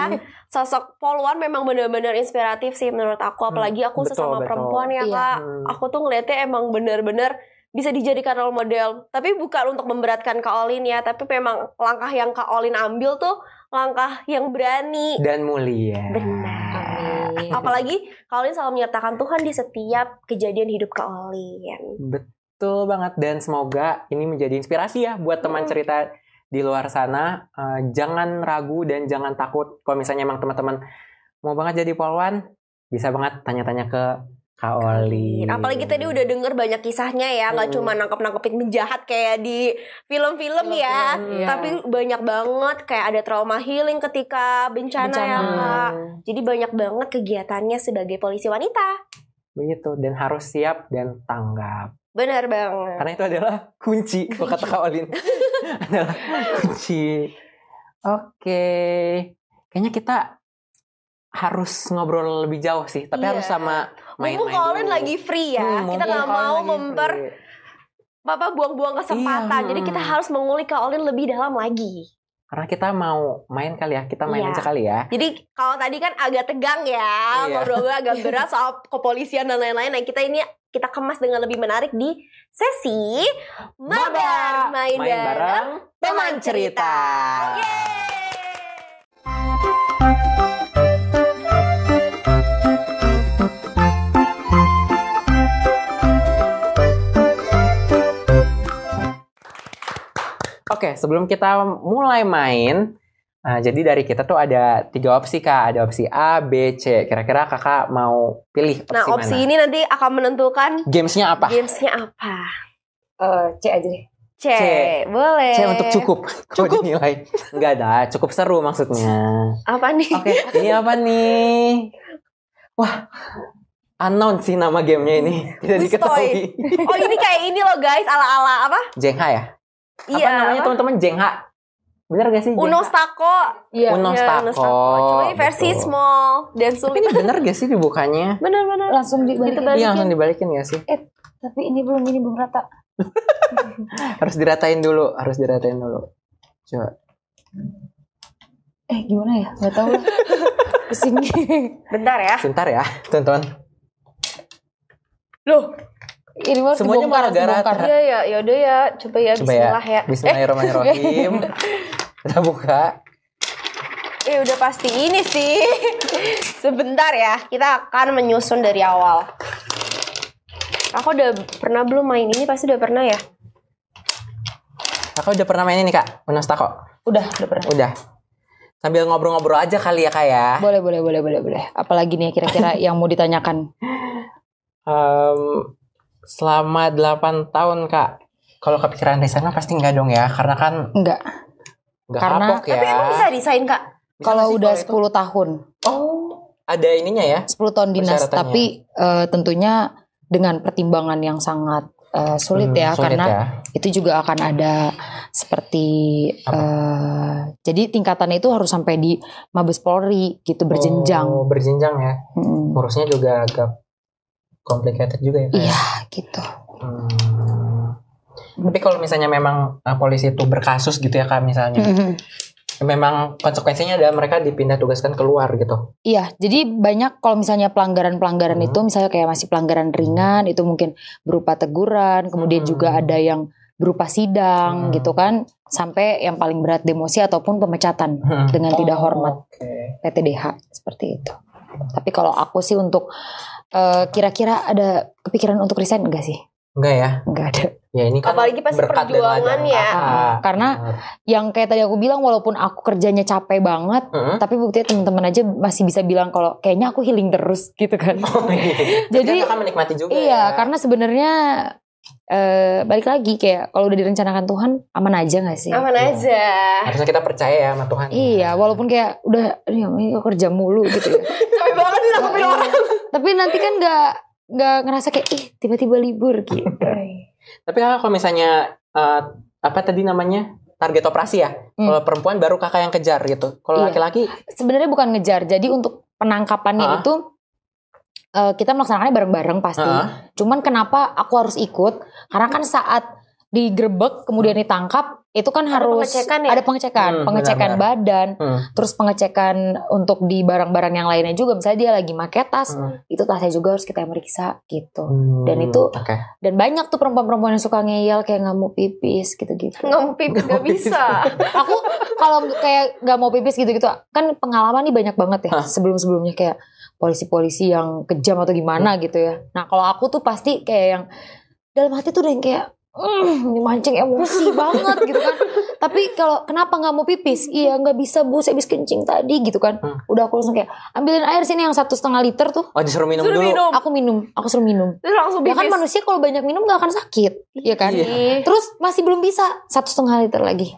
sosok Polwan memang benar-benar inspiratif sih menurut aku apalagi aku betul, sesama betul. perempuan ya iya. Kak. Hmm. Aku tuh ngeliatnya emang benar-benar bisa dijadikan role model. Tapi bukan untuk memberatkan Kak Olin ya, tapi memang langkah yang Kak Olin ambil tuh langkah yang berani dan mulia. Benar. Apalagi Kak Olin selalu menyertakan Tuhan di setiap kejadian hidup Kak Olin. Betul banget dan semoga ini menjadi inspirasi ya buat teman hmm. cerita di luar sana. Uh, jangan ragu dan jangan takut kalau misalnya emang teman-teman mau banget jadi polwan, bisa banget tanya-tanya ke Kak Oli. Apalagi tadi udah denger banyak kisahnya ya, nggak hmm. cuma nangkep-nangkepin penjahat kayak di film-film ya, film, iya. tapi banyak banget kayak ada trauma healing ketika bencana, bencana. ya hmm. Kak. Jadi banyak banget kegiatannya sebagai polisi wanita. Begitu dan harus siap dan tanggap. Benar banget. Karena itu adalah kunci, kunci. kata Kak adalah kunci. Oke. Okay. Kayaknya kita harus ngobrol lebih jauh sih, tapi yeah. harus sama main-main Mumpung Colin lagi free ya, hmm, kita nggak mau memper Papa buang-buang kesempatan. Iya. Jadi kita iya. harus mengulik Olin lebih dalam lagi. Karena kita mau main kali ya, kita main iya. aja kali ya. Jadi kalau tadi kan agak tegang ya, iya. ngobrol agak berat soal kepolisian dan lain-lain. Nah kita ini kita kemas dengan lebih menarik di sesi Mabar Main, main Bareng Teman Cerita. cerita. Yeay! Oke, okay, sebelum kita mulai main, nah, jadi dari kita tuh ada tiga opsi kak, ada opsi A, B, C. Kira-kira kakak mau pilih opsi mana? Nah, opsi mana? ini nanti akan menentukan gamesnya apa. Gamesnya apa? Uh, C aja deh. C. C, boleh. C untuk cukup. Cukup nilai. dinilai. Enggak ada, cukup seru maksudnya. Apa nih? Oke, okay, ini apa nih? Wah, unknown sih nama gamenya ini. Tidak diketahui. Oh ini kayak ini loh guys, ala-ala apa? Jengha ya? Iya. Apa namanya teman-teman jengha? Bener gak sih? Jengha? Uno Stako. Iya. Uno iya, Stako. Cuma versi gitu. small dan Tapi ini bener gak sih dibukanya? Bener bener. Langsung dibalikin. Iya langsung dibalikin gak sih? Eh tapi ini belum ini belum rata. harus diratain dulu, harus diratain dulu. Coba. Eh gimana ya? Gak tau kesini Bentar ya. Bentar ya, tonton. Loh, ini mau semuanya marah gara Iya ya, ya udah ya, coba ya coba ya. bismillah ya. ya. Bismillahirrahmanirrahim. Kita buka. Eh udah pasti ini sih. Sebentar ya, kita akan menyusun dari awal. Aku udah pernah belum main ini pasti udah pernah ya. Aku udah pernah main ini kak, kok. Udah, udah pernah. Udah sambil ngobrol-ngobrol aja kali ya kak ya. Boleh, boleh, boleh, boleh, boleh. Apalagi nih kira-kira yang mau ditanyakan? Um, selama 8 tahun kak kalau kepikiran desainnya pasti enggak dong ya karena kan enggak enggak karena kapok ya tapi emang bisa desain kak kalau udah 10 itu? tahun oh ada ininya ya 10 tahun dinas tapi uh, tentunya dengan pertimbangan yang sangat uh, sulit hmm, ya sulit karena ya. itu juga akan ada seperti uh, jadi tingkatannya itu harus sampai di Mabes Polri gitu berjenjang. Oh, berjenjang ya. Hmm. juga agak complicated juga ya, ya iya gitu hmm. tapi kalau misalnya memang uh, polisi itu berkasus gitu ya kak misalnya mm -hmm memang konsekuensinya adalah mereka dipindah tugaskan keluar gitu. Iya, jadi banyak kalau misalnya pelanggaran-pelanggaran hmm. itu misalnya kayak masih pelanggaran hmm. ringan itu mungkin berupa teguran, kemudian hmm. juga ada yang berupa sidang hmm. gitu kan sampai yang paling berat demosi ataupun pemecatan hmm. dengan oh, tidak hormat okay. PTDH seperti itu. Tapi kalau aku sih untuk kira eh, kira-kira ada kepikiran untuk resign enggak sih? Enggak ya? Enggak ada. Ya ini kan apalagi pasti perjuangan ya. Ah, karena ah. yang kayak tadi aku bilang walaupun aku kerjanya capek banget, uh-huh. tapi buktinya teman-teman aja masih bisa bilang kalau kayaknya aku healing terus gitu kan. Oh, iya. Jadi akan menikmati juga. Iya, ya. karena sebenarnya Uh, balik lagi kayak kalau udah direncanakan Tuhan aman aja gak sih? Aman ya. aja. Harusnya kita percaya ya sama Tuhan. Iya, walaupun kayak udah ya, kok kerja mulu gitu ya. Capek banget nih aku iya. orang. Tapi nanti kan gak nggak ngerasa kayak ih tiba-tiba libur gitu. Iya. Tapi kakak kalau misalnya uh, apa tadi namanya target operasi ya? Hmm. Kalau perempuan baru kakak yang kejar gitu. Kalau iya. laki-laki sebenarnya bukan ngejar. Jadi untuk penangkapannya uh ah. -huh. itu uh, kita melaksanakannya bareng-bareng pasti. Uh. Cuman kenapa aku harus ikut? Karena kan saat digerebek kemudian ditangkap itu kan ada harus pengecekan ya? ada pengecekan, hmm, pengecekan benar, benar. badan, hmm. terus pengecekan untuk di barang-barang yang lainnya juga. Misalnya dia lagi make tas, hmm. itu tasnya juga harus kita meriksa gitu. Hmm, dan itu okay. dan banyak tuh perempuan-perempuan yang suka ngeyel kayak nggak mau pipis gitu-gitu. Nggak mau pipis nggak bisa. Aku kalau kayak nggak mau pipis gitu-gitu kan pengalaman nih banyak banget ya sebelum-sebelumnya kayak polisi-polisi yang kejam atau gimana hmm. gitu ya. Nah kalau aku tuh pasti kayak yang dalam hati tuh udah yang kayak mm, mancing emosi banget gitu kan. Tapi kalau kenapa nggak mau pipis? Iya nggak bisa bu, saya habis kencing tadi gitu kan. Hmm. Udah aku langsung kayak ambilin air sini yang satu setengah liter tuh. Oh disuruh minum suruh dulu. Minum. Aku minum, aku suruh minum. Terus langsung pipis. Ya kan manusia kalau banyak minum nggak akan sakit, ya kan. Yeah. Terus masih belum bisa satu setengah liter lagi.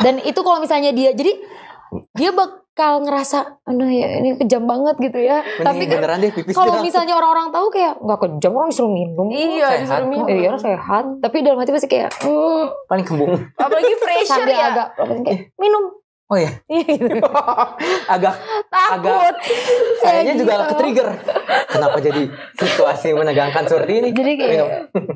Dan itu kalau misalnya dia jadi dia bak bakal ngerasa aduh ya ini kejam banget gitu ya Mening, tapi kan beneran deh pipis kalau misalnya orang-orang tahu kayak nggak kejam orang disuruh minum iya sehat, disuruh minum iya eh, sehat tapi dalam hati pasti kayak mmm. paling kembung apalagi pressure Sambil ya agak kayak, minum Oh ya, agak takut. Agak, kayaknya gitu. juga agak iya. trigger. Kenapa jadi situasi menegangkan seperti ini? Jadi kayak, minum.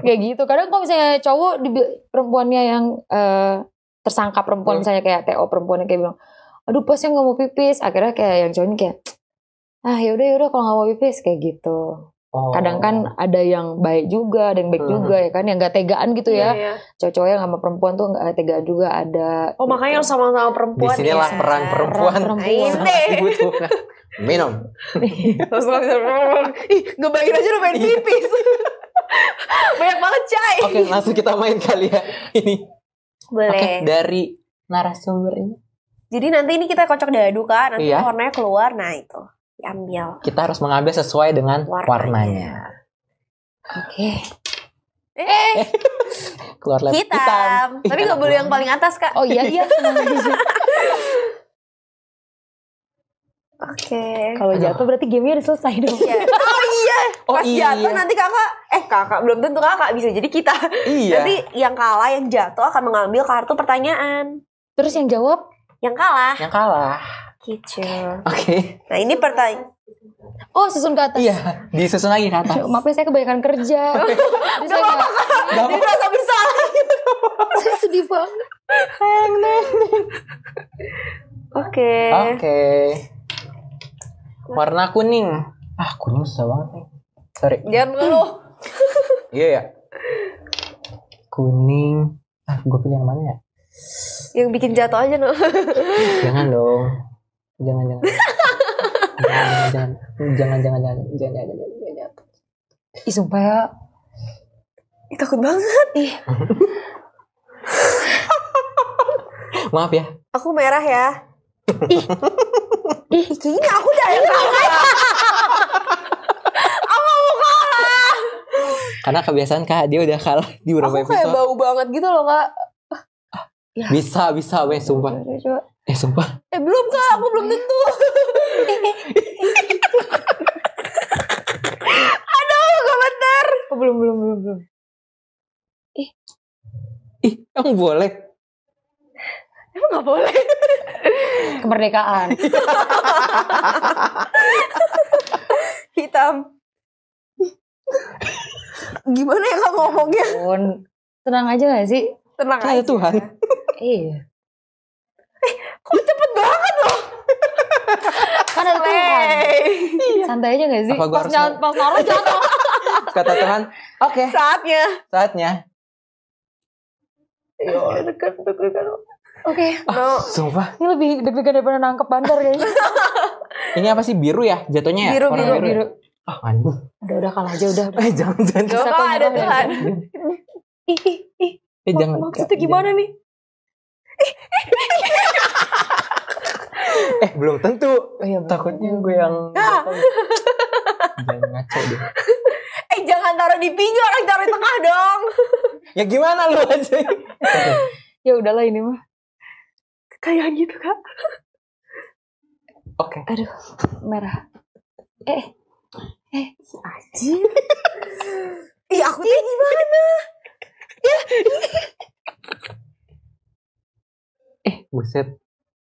kayak gitu. Kadang kalau misalnya cowok di perempuannya yang uh, tersangka perempuan hmm. misalnya kayak TO perempuannya kayak bilang, aduh yang nggak mau pipis akhirnya kayak yang cowoknya kayak ah yaudah yaudah kalau nggak mau pipis kayak gitu oh. kadang kan ada yang baik juga ada yang baik hmm. juga ya kan yang gak tegaan gitu ya yeah, yeah. cowok yang sama perempuan tuh gak tega juga ada oh gitu. makanya harus sama-sama perempuan di lah ya. perang perempuan, perang perempuan. minum terus nggak aja udah main iya. pipis banyak banget cai oke langsung kita main kali ya ini boleh okay, dari narasumber ini jadi nanti ini kita kocok dadu kan, nanti iya. warnanya keluar, nah itu diambil. Kita harus mengambil sesuai dengan warnanya. warnanya. Oke. Okay. Eh, eh. eh. keluar lagi hitam. hitam. Tapi nggak boleh yang paling atas kak. Oh iya iya. Oke. Okay. Kalau jatuh berarti gamenya udah selesai dong. Iya. Oh iya. Oh, Pas iya. jatuh iya. nanti kakak, eh kakak belum tentu kakak bisa jadi kita. Iya. Nanti yang kalah yang jatuh akan mengambil kartu pertanyaan. Terus yang jawab? Yang kalah. Yang kalah. Gitu. Oke. Okay. Nah ini pertanyaan. Oh susun ke atas. Iya, disusun lagi ke atas. Maaf ya saya kebanyakan kerja. Jadi saya gak, gak, gak apa bersalah saya sedih banget. Neng, neng, Oke. Oke. Warna kuning. Ah kuning susah banget nih. Sorry. Jangan dulu. Iya ya. Kuning. Ah gue pilih yang mana ya? yang bikin jatuh aja no jangan dong jangan jangan jangan jangan jangan jangan jangan jangan jangan jangan ih sumpah ya ih, takut banget ih maaf ya aku merah ya ih ih kayaknya aku udah yang karena kebiasaan kak dia udah kalah di beberapa episode. Aku kayak bau banget gitu loh kak. Ya. Bisa, bisa weh, sumpah. Coba, Eh, sumpah. Eh, belum Kak, aku belum tentu. Aduh, gak bener. Oh, belum, belum, belum, belum. Ih. Ih, kamu boleh? Emang gak boleh? Kemerdekaan. Hitam. Gimana ya kak ngomongnya? Ya Tenang aja gak sih? tenang Kaya aja. Tuhan. iya. Eh, kok cepet banget loh. kan ada Tuhan. Iya. Santai aja gak sih? Apa pas, harus... pas jatuh. Kata Tuhan, oke. Okay. Saatnya. Saatnya. Ayo, dekat dekat Oke. Okay. Ah, no. sumpah. Ini lebih deg-degan daripada nangkep bandar kayaknya. ini apa sih biru ya jatuhnya ya? Biru, biru, biru. biru. Ah, oh, anjing. Udah, udah kalah aja udah. Eh, jangan jangan. Kalau ada Tuhan. ih, ih, ih. Eh, Mak jangan. Maksudnya gimana nih? Eh, eh, eh belum tentu. Oh, iya, Takutnya gue yang. Ah. Ya? jangan ngaco deh. Eh jangan taruh di pinggir orang taruh di tengah dong. ya gimana lu aja? ya udahlah ini mah. Kayak gitu kak. Oke. Okay. Aduh merah. Eh eh. si Aji. Ih aku tuh gimana? eh buset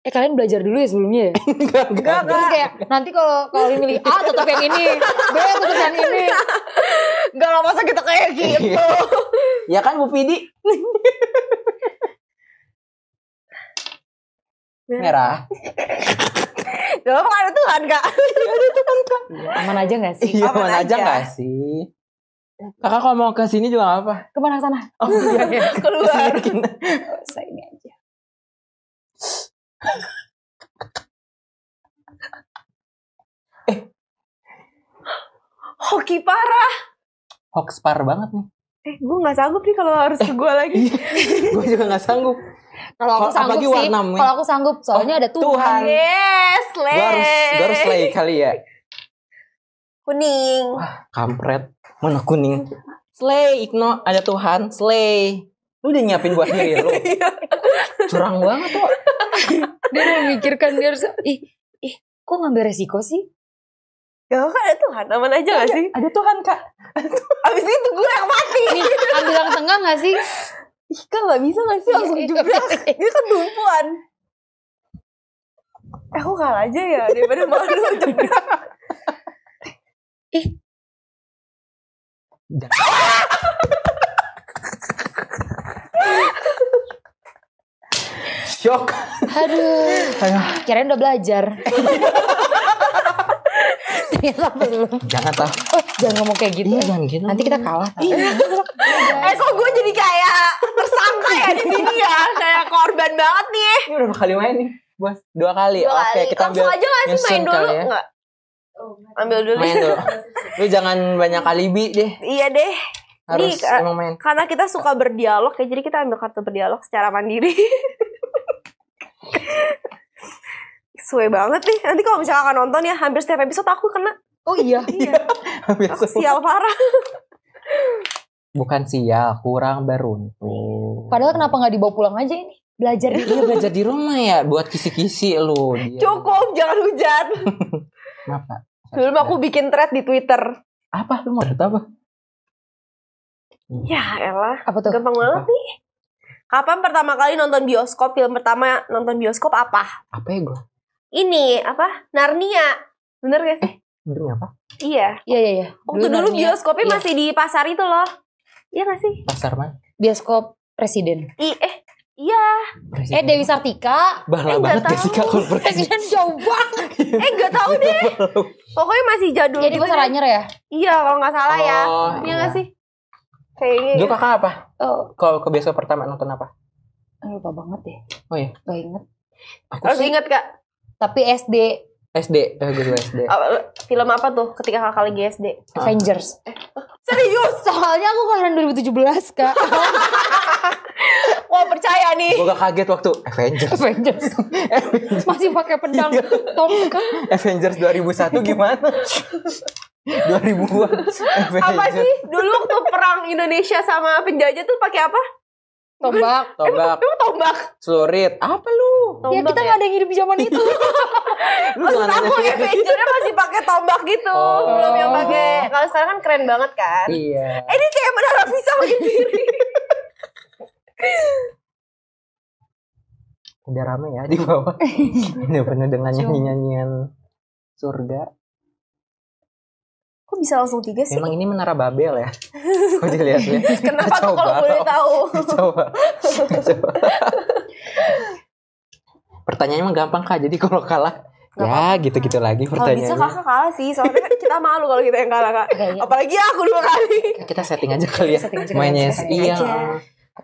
eh kalian belajar dulu ya sebelumnya ya? enggak, Terus kayak nanti kalau kalau milih A tetap yang ini, B tetap yang ini. Enggak lah masa kita kayak iya. gitu. ya kan Bu Pidi? Merah. jangan ada Tuhan, Kak. Iya. ada Tuhan, Kak. Iya, aman aja gak sih? Iya, aman, aja. aja gak sih? Kakak kalau mau ke sini juga gak apa? mana sana? Oh iya, iya. keluar. Oh, saya ini aja. eh. Hoki parah. Hoax parah banget nih. Eh, gue gak sanggup nih kalau harus ke eh, gue lagi. Iya. gue juga gak sanggup. Kalau aku sanggup sih, kalau aku sanggup, soalnya oh, ada Tuhan. Tuhan. Yes, lay. Gue harus, gue harus lay kali ya. Kuning. Wah, kampret. Mana kuning? Slay, Igno, ada Tuhan, slay. Lu udah nyiapin buat diri lu. Iya. Curang banget tuh. dia udah memikirkan dia harus, ih, ih, kok ngambil resiko sih? Ya kan ada Tuhan, aman aja gak iya, sih? Ada Tuhan kak. Abis itu gue yang mati. Nih, ambil yang tengah gak sih? Ih, kan gak bisa gak sih langsung Ini iya, Dia kan Eh, Aku kalah aja ya, daripada malu jebrak. Ih, Shock. Aduh. Kirain udah belajar. Ternyata belum. Jangan tau. Oh, jangan ngomong kayak gitu. Iya, jangan gitu. Nanti kita kalah. Iya. eh kok gue jadi kayak tersangka ya di sini ya. Kayak korban banget nih. Ini udah kali main nih. Bos, dua kali. Dua Oke, kali. kita ambil. Langsung aja gak sih main dulu? Ya. Enggak. Oh, Ambil dulu. Main dulu. Lu jangan banyak alibi deh. Iya deh. Harus Nih, emang main. Karena kita suka berdialog ya, jadi kita ambil kartu berdialog secara mandiri. Suwe banget nih. Nanti kalau misalnya akan nonton ya, hampir setiap episode aku kena. Oh iya. iya. aku sial parah. Bukan sial, kurang beruntung. Padahal kenapa nggak dibawa pulang aja ini? Belajar di iya, rumah. belajar di rumah ya, buat kisi-kisi lu. Dia. Cukup, jangan hujan. Kenapa? Sebelum aku bikin thread di Twitter. Apa? Lu mau thread apa? Ya elah. Apa tuh? Gampang banget nih. Kapan pertama kali nonton bioskop? Film pertama nonton bioskop apa? Apa ya gue? Ini apa? Narnia. Bener gak sih? Eh, bener apa? Iya. Iya iya iya. Waktu dulu, dulu bioskopnya iya. masih di pasar itu loh. Iya gak sih? Pasar mana? Bioskop Presiden. I eh Iya. Eh, eh, iya. eh Dewi Sartika. Bahala eh, banget tahu. Jessica kalau presiden jauh banget. eh gak tau deh. Pokoknya masih jadul. Jadi gue gitu salah kan. nyer ya? Iya kalau gak salah ya. oh, ya. Iya nggak sih? Kayaknya. Dulu kakak apa? Oh. Kalau kebiasaan pertama nonton apa? Eh, lupa banget deh. Oh iya. Gak inget. Aku Harus sih, inget kak. Tapi SD SD, eh, gue SD. film apa tuh ketika kakak lagi SD? Ah. Avengers. Eh, eh, serius? Soalnya aku kelahiran 2017, Kak. Wah, percaya nih. Gue gak kaget waktu Avengers. Avengers. Masih pakai pedang Tom, iya. tongkat. Avengers 2001 gimana? 2000 Apa sih? Dulu tuh perang Indonesia sama penjajah tuh pakai apa? Tombak. Tombak. Emang, emang tombak. Celurit. Apa lu? Tombak ya kita ya? gak ada yang hidup di zaman itu. lu Maksud aku Avengernya ya, masih pakai tombak gitu. Oh. Belum yang pakai. Kalau sekarang kan keren banget kan. Iya. Eh, ini kayak menara bisa mandiri. Udah rame ya di bawah. Udah pernah dengan nyanyi-nyanyian surga. Kok bisa langsung tiga sih? Emang ini menara Babel ya? Kok dilihatnya? Kenapa tuh kalau boleh tahu? coba. coba. Pertanyaannya emang gampang kak. Jadi kalau kalah Gak ya gitu-gitu lagi pertanyaannya. Kalau bisa kakak kalah sih, soalnya kan kita malu kalau kita yang kalah kak. Iya, iya. Apalagi aku dua kali. Kita setting aja kali ya, mainnya. Iya. Jadi ya.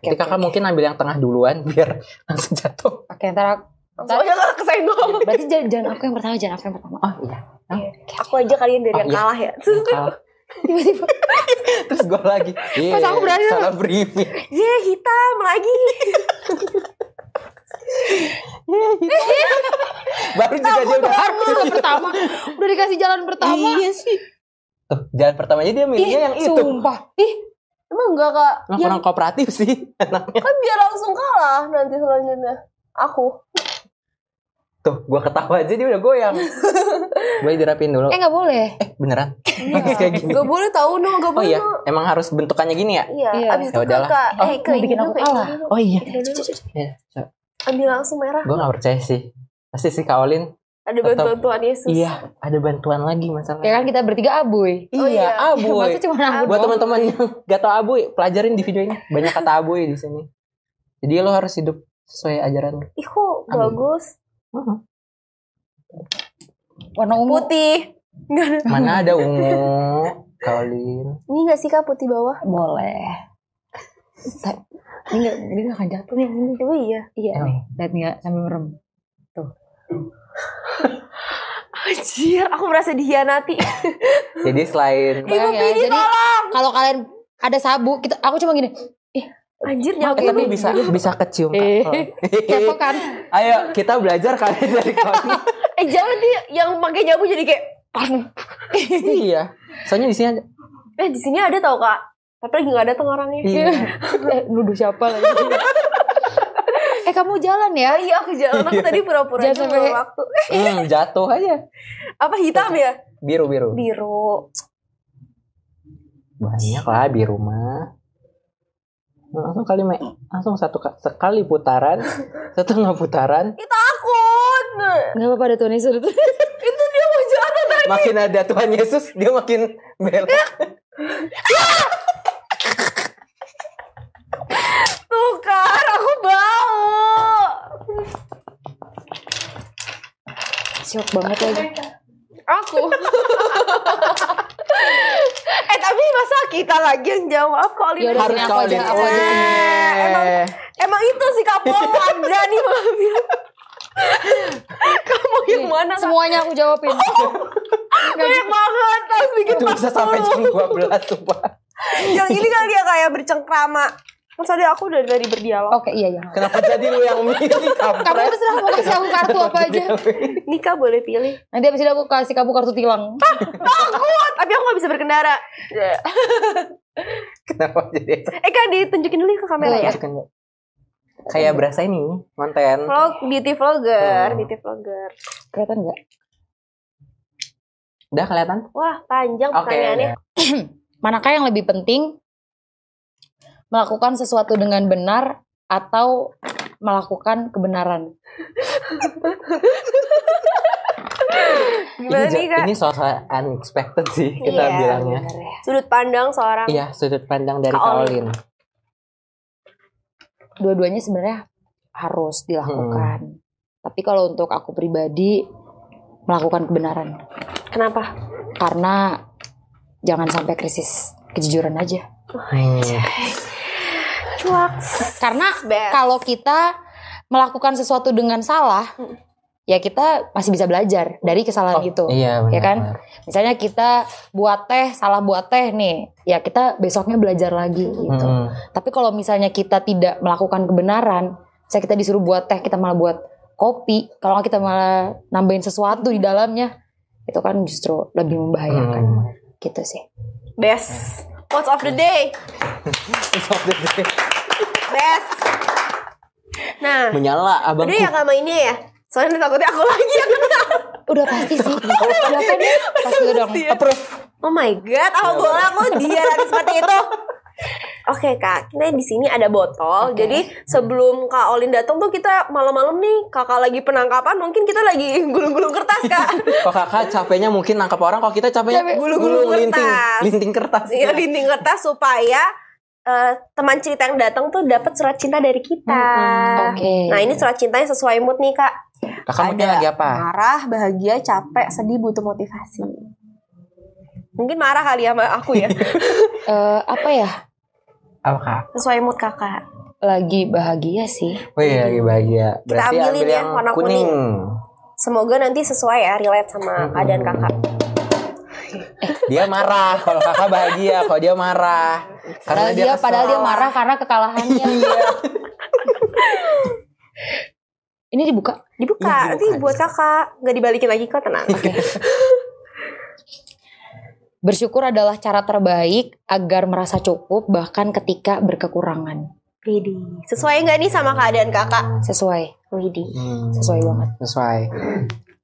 ya. kakak okay. mungkin ambil yang tengah duluan biar langsung jatuh. Oke, ntar aku. Soalnya kakak kesenggol. Iya, berarti jangan, jangan aku yang pertama, jangan aku yang pertama. Oh iya okay. Aku aja kalian dari oh, yang iya. kalah ya. Terus tiba-tiba terus gue lagi. yeah, Pas aku iya, berani salah briefing. Iya hitam lagi. Iya, Baru juga dia udah harus pertama. Udah dikasih jalan pertama. Iya sih. Tuh, jalan pertamanya dia milihnya yang itu. Sumpah. Ih, Emang enggak kak? Emang yang... kurang kooperatif sih. Enaknya. Kan biar langsung kalah nanti selanjutnya. Aku tuh gue ketawa aja dia udah goyang boleh dirapin dulu eh nggak boleh eh beneran iya. kayak gini nggak boleh tahu no boleh oh iya no. emang harus bentukannya gini ya iya, iya. abis itu ya kakak oh, eh kayak bikin aku kalah oh iya ya, ambil langsung merah gue nggak percaya sih pasti si Kaolin ada bantuan Tuhan Yesus. Iya, ada bantuan lagi masalah. Ya kan kita bertiga abuy. Oh, iya, iya. abuy. Maksudnya cuma abuy. Buat teman-teman yang gak tau abuy, pelajarin di video Banyak kata abuy di sini. Jadi lo harus hidup sesuai ajaran. Ih, kok bagus. Warna ungu. Putih. Mana ada ungu? Kaolin. Ini gak sih kak putih bawah? Boleh. ini gak, ini gak akan jatuh nih. Ini. coba oh, iya. Iya. Oh. Nih. Lihat gak sampe merem. Tuh. Anjir, aku merasa dihianati. jadi selain Ibu ya, tolong. kalau kalian ada sabu, kita, aku cuma gini. Anjir jangan eh, Tapi bisa bisa kecium kan. kan. Ayo kita belajar kali dari kamu. eh jangan dia yang pakai jamu jadi kayak pas. iya. Soalnya di sini ada. Eh di sini ada tau kak. Tapi lagi nggak datang orangnya. Iya. eh nuduh siapa lagi? eh kamu jalan ya? Iya aku jalan. Aku iya. tadi pura-pura jatuh sampai waktu. hmm, jatuh aja. Apa hitam ya? Biru biru. Biru. Banyak lah biru mah langsung kali me, langsung satu sekali putaran setengah putaran itu takut nggak apa-apa ada Tuhan Yesus itu dia mau jalan tadi makin ada Tuhan Yesus dia makin belok tukar aku bau shock banget lagi aku Ih masa kita lagi yang jawab kok Olin harus kau aja aku aja emang emang itu sih kapol ada nih bilang kamu yang mana semuanya aku jawabin oh, banyak banget harus bikin itu bisa sampai jam 12 sumpah yang ini kali ya kayak ya, bercengkrama Kan tadi aku udah dari berdialog. Oke, okay, iya iya. Kenapa jadi lu yang milih? kamu terserah mau kasih aku kartu apa aja. Nikah boleh pilih. Nanti abis itu aku kasih kamu kartu tilang. Takut, tapi aku gak bisa berkendara. Kenapa jadi? Eh kan ditunjukin dulu ya ke kamera iya, ya. Kayak berasa ini konten. Vlog beauty vlogger, hmm. beauty vlogger. Kelihatan nggak? Udah kelihatan? Wah, panjang okay, pertanyaannya. Manakah yang lebih penting melakukan sesuatu dengan benar atau melakukan kebenaran. Gimana ini, nih, Kak? Ini soal unexpected sih kita yeah, bilangnya. ya. Sudut pandang seorang. Iya, sudut pandang dari Kaolin. Dua-duanya sebenarnya harus dilakukan. Hmm. Tapi kalau untuk aku pribadi melakukan kebenaran. Kenapa? Karena jangan sampai krisis kejujuran aja. Oh, iya. hmm cuak. Karena kalau kita melakukan sesuatu dengan salah, hmm. ya kita masih bisa belajar dari kesalahan oh, itu. Iya, benar, ya kan? Misalnya kita buat teh, salah buat teh nih, ya kita besoknya belajar lagi gitu. Hmm. Tapi kalau misalnya kita tidak melakukan kebenaran, saya kita disuruh buat teh, kita malah buat kopi, kalau kita malah nambahin sesuatu di dalamnya, itu kan justru lebih membahayakan. Hmm. Gitu sih. Best. What's of the day? What's of the day? Best. Nah. Menyala abang. Udah ya sama ini ya. Soalnya takutnya aku lagi yang kena. Udah pasti sih. Udah kan ya? Pasti dong. terus Oh my god, aku bola aku dia nanti seperti itu. Oke okay, kak, kita di sini ada botol. Okay. Jadi sebelum kak Olin datang tuh kita malam-malam nih kakak lagi penangkapan, mungkin kita lagi gulung-gulung kertas kak. Kok kakak capeknya mungkin nangkap orang, Kok kita capeknya gulung-gulung kertas, linting, linting kertas. Iya linting kertas supaya Eh, teman cerita yang datang tuh dapat surat cinta dari kita. Hmm, Oke. Okay. Nah ini surat cintanya sesuai mood nih kak. Kakak moodnya lagi apa? Marah, bahagia, capek, sedih, butuh motivasi. Mungkin marah kali ya sama aku ya. uh, apa ya? Apa kak? Sesuai mood kakak. Lagi bahagia sih. Oh iya lagi bahagia. Berarti Kita ambilin ambil ya warna kuning. kuning. Semoga nanti sesuai ya relate sama keadaan kakak. Eh. dia marah kalau kakak bahagia, kalau dia marah. Karena dia, dia padahal dia marah karena kekalahannya. Iya. Ini dibuka? Dibuka. nanti buat kakak. nggak dibalikin lagi kok, tenang. Okay. Bersyukur adalah cara terbaik agar merasa cukup bahkan ketika berkekurangan. Widi. Sesuai nggak nih sama keadaan kakak? Sesuai. Widi. Hmm. Sesuai banget. Sesuai.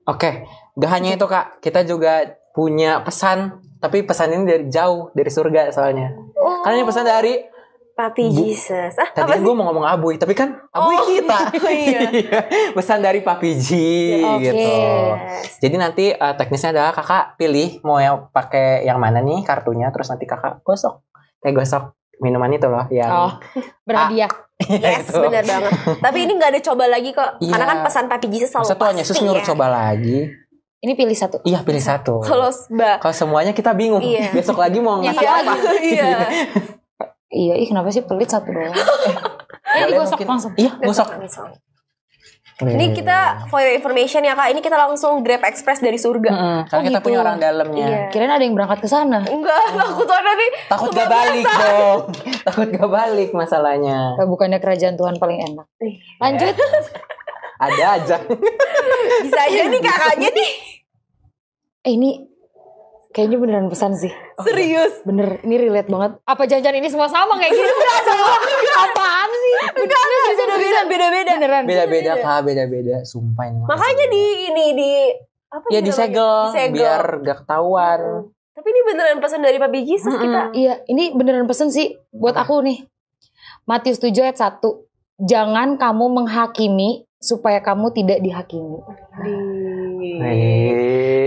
Oke, okay. gak hanya itu kak, kita juga punya pesan tapi pesan ini dari jauh dari surga soalnya oh. karena ini pesan dari Papi Jesus. Ah, tadi kan gue mau ngomong abu, tapi kan Abuy oh, kita. Iya. Iya. Pesan dari Papi Jesus. okay. gitu. Jadi nanti uh, teknisnya adalah kakak pilih mau yang pakai yang mana nih kartunya, terus nanti kakak gosok, kayak eh, gosok minuman itu loh yang oh, berhadiah. Ah, iya, Yes, gitu. benar banget. Tapi ini nggak ada coba lagi kok. Iya. Karena kan pesan Papi Jesus selalu Maksudnya pasti Yesus ya. nyuruh coba lagi. Ini pilih satu. Iya, pilih satu. Kalau mbak. Kalau semuanya kita bingung. Iya. Besok lagi mau ngasih iya, apa? Iya. iya, ih kenapa sih pelit satu doang? eh, ini gosok mungkin. langsung. Iya, gosok. Ini kita for information ya kak. Ini kita langsung Grab Express dari surga. Mm -hmm, karena oh, kita gitu. punya orang dalamnya. Iya. Kirain ada yang berangkat ke sana. Enggak, oh. takut ada nih. Takut gak balik biasa. dong. takut gak balik masalahnya. Bukannya kerajaan Tuhan paling enak. Iya. Lanjut. Eh ada aja bisa aja nih kakaknya nih eh ini kayaknya beneran pesan sih oh, iya. serius bener ini relate banget apa janjian ini semua sama kayak gini enggak sama. apaan sih enggak enggak bisa bisa beda beda beneran beda beda kak beda beda sumpah ini. makanya di ini di apa ya di segel biar gak ketahuan hmm. Tapi ini beneran pesan dari Pak Bigisus mm -hmm. kita. Iya, ini beneran pesan sih buat aku nih. Matius 7 ayat 1. Jangan kamu menghakimi supaya kamu tidak dihakimi.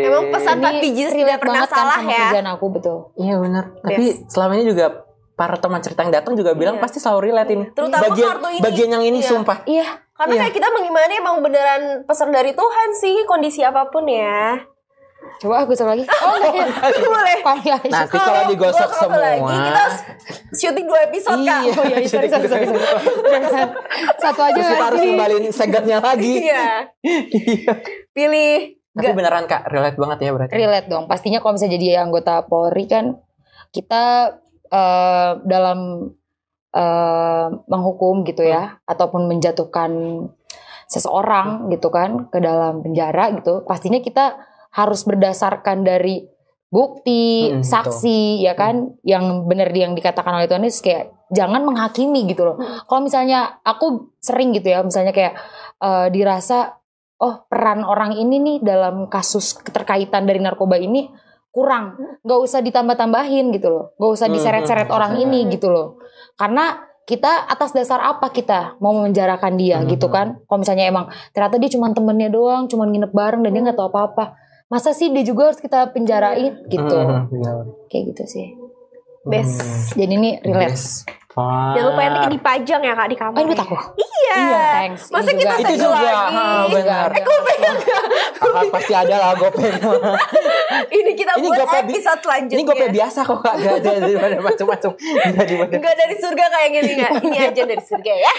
Emang pesan Pak Jis tidak pernah kan salah kan ya. Kerjaan aku betul. Iya benar. Tapi selama ini juga para teman cerita yang datang juga bilang yeah. pasti selalu relate ini. Terutama bagian, kartu ini. Bagian yang ini yeah. sumpah. Iya. Karena yeah. kayak kita mengimani emang beneran pesan dari Tuhan sih kondisi apapun ya. Coba aku sama lagi. Oh, enggak. Itu ya. boleh. Nanti kalau digosok semua. Lagi, kita syuting dua episode, Kak. oh, iya, sorry, sorry, sorry. Satu aja. Terus harus kembaliin segmentnya lagi. Iya. iya. Pilih. Tapi beneran, Kak, relate banget ya berarti. Relate dong. Pastinya kalau misalnya jadi anggota Polri kan kita uh, dalam uh, menghukum gitu ya hmm. ataupun menjatuhkan seseorang gitu kan ke dalam penjara gitu pastinya kita harus berdasarkan dari bukti, hmm, saksi, betul. ya kan, hmm. yang benar yang dikatakan oleh Tuhan Yesus kayak jangan menghakimi gitu loh. Mm. Kalau misalnya aku sering gitu ya, misalnya kayak uh, dirasa oh peran orang ini nih dalam kasus keterkaitan dari narkoba ini kurang, mm. nggak usah ditambah-tambahin gitu loh, nggak usah mm, diseret-seret orang hmm. ini gitu loh, karena kita atas dasar apa kita mau menjarakan dia hmm. gitu kan? Kalau misalnya emang ternyata dia cuma temennya doang, cuma nginep bareng dan dia nggak tahu apa-apa masa sih dia juga harus kita penjarain iya. gitu uh, kayak gitu sih hmm. best hmm. jadi ini relax Jangan lupa yang nanti pajang ya kak di kamar. Oh, ini buat aku. Iya. Iya, Masa kita juga. Itu juga. Lagi. Ha, benar. Eh, pengen. Iya. Kakak pasti ada lah gue pengen ini kita ini buat gope episode selanjutnya. Ini gue biasa kok kak. Gak ada dari mana macam-macam. Gak dari surga kayak gini. Gak. Ini aja dari surga ya.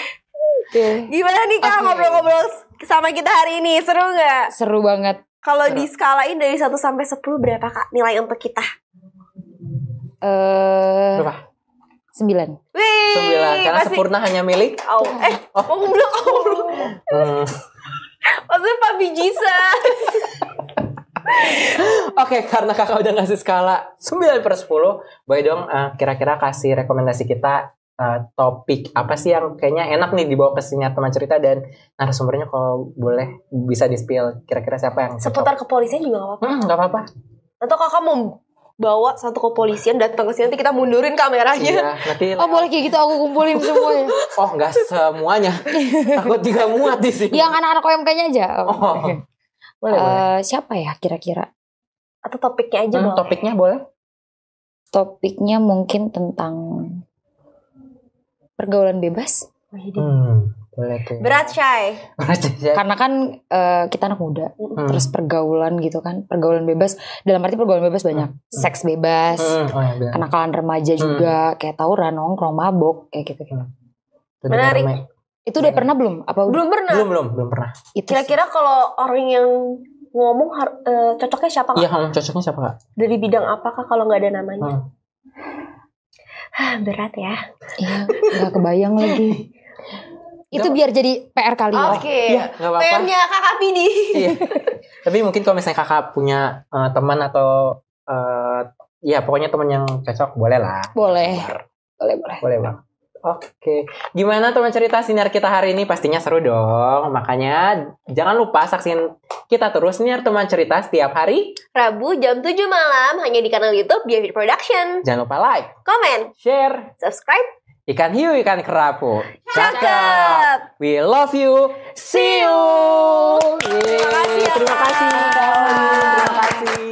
Okay. Gimana nih kak ngobrol-ngobrol sama kita hari ini? Seru gak? Seru banget. Kalau di skalain dari 1 sampai 10 berapa Kak nilai untuk kita? Eh uh, berapa? 9. Wih, 9 karena pasti... sempurna hanya milik. Oh, eh, oh, oh belum. Oh, belum. Hmm. Maksudnya Papi Jesus. Oke, okay, karena kakak udah ngasih skala 9 per 10, boy dong eh, kira kira uh, kasih rekomendasi kita uh, topik apa sih yang kayaknya enak nih dibawa ke sini teman cerita dan narasumbernya kalau boleh bisa di spill kira-kira siapa yang seputar cocok. kepolisian juga nggak apa-apa hmm, nggak hmm, apa-apa atau kakak mau bawa satu kepolisian datang ke sini nanti kita mundurin kameranya. Iya, nanti oh boleh kayak gitu aku kumpulin semuanya. oh nggak semuanya. Takut juga muat di sini. Yang anak-anak OMK-nya aja. Oh. Boleh, uh, boleh. Eh, siapa ya kira-kira? Atau topiknya aja hmm, boleh. Topiknya boleh. Topiknya mungkin tentang pergaulan bebas. Hmm. Boleh tuh. Berat Shay. Karena kan uh, kita anak muda, hmm. terus pergaulan gitu kan, pergaulan bebas. Dalam arti pergaulan bebas hmm. banyak, hmm. seks bebas, hmm. oh, ya, kenakalan remaja hmm. juga, kayak tawuran, nongkrong, mabok, kayak gitu. gitu. Hmm. Menarik. Itu udah pernah belum? Apa udah? belum pernah? Belum belum belum pernah. Kira-kira kalau orang yang ngomong uh, cocoknya siapa? Iya, cocoknya siapa kak? Dari bidang apakah kalau nggak ada namanya? Hmm. berat ya. Iya, gak kebayang lagi. Itu gak, biar jadi PR kali okay. ya. Oke. Iya, gak apa-apa. PR-nya kakak Pidi. iya. Tapi mungkin kalau misalnya kakak punya uh, teman atau uh, ya pokoknya teman yang cocok boleh lah. Boleh. Boleh, boleh. Boleh, Bang. Oke, gimana teman cerita sinar kita hari ini? Pastinya seru dong. Makanya jangan lupa saksikan kita terus sinar teman cerita setiap hari Rabu jam 7 malam hanya di kanal YouTube Biavit Production. Jangan lupa like, komen, share, subscribe. Ikan hiu, ikan kerapu. Cakep. We love you. See you. Yeay. Terima kasih. Terima kasih. Terima kasih.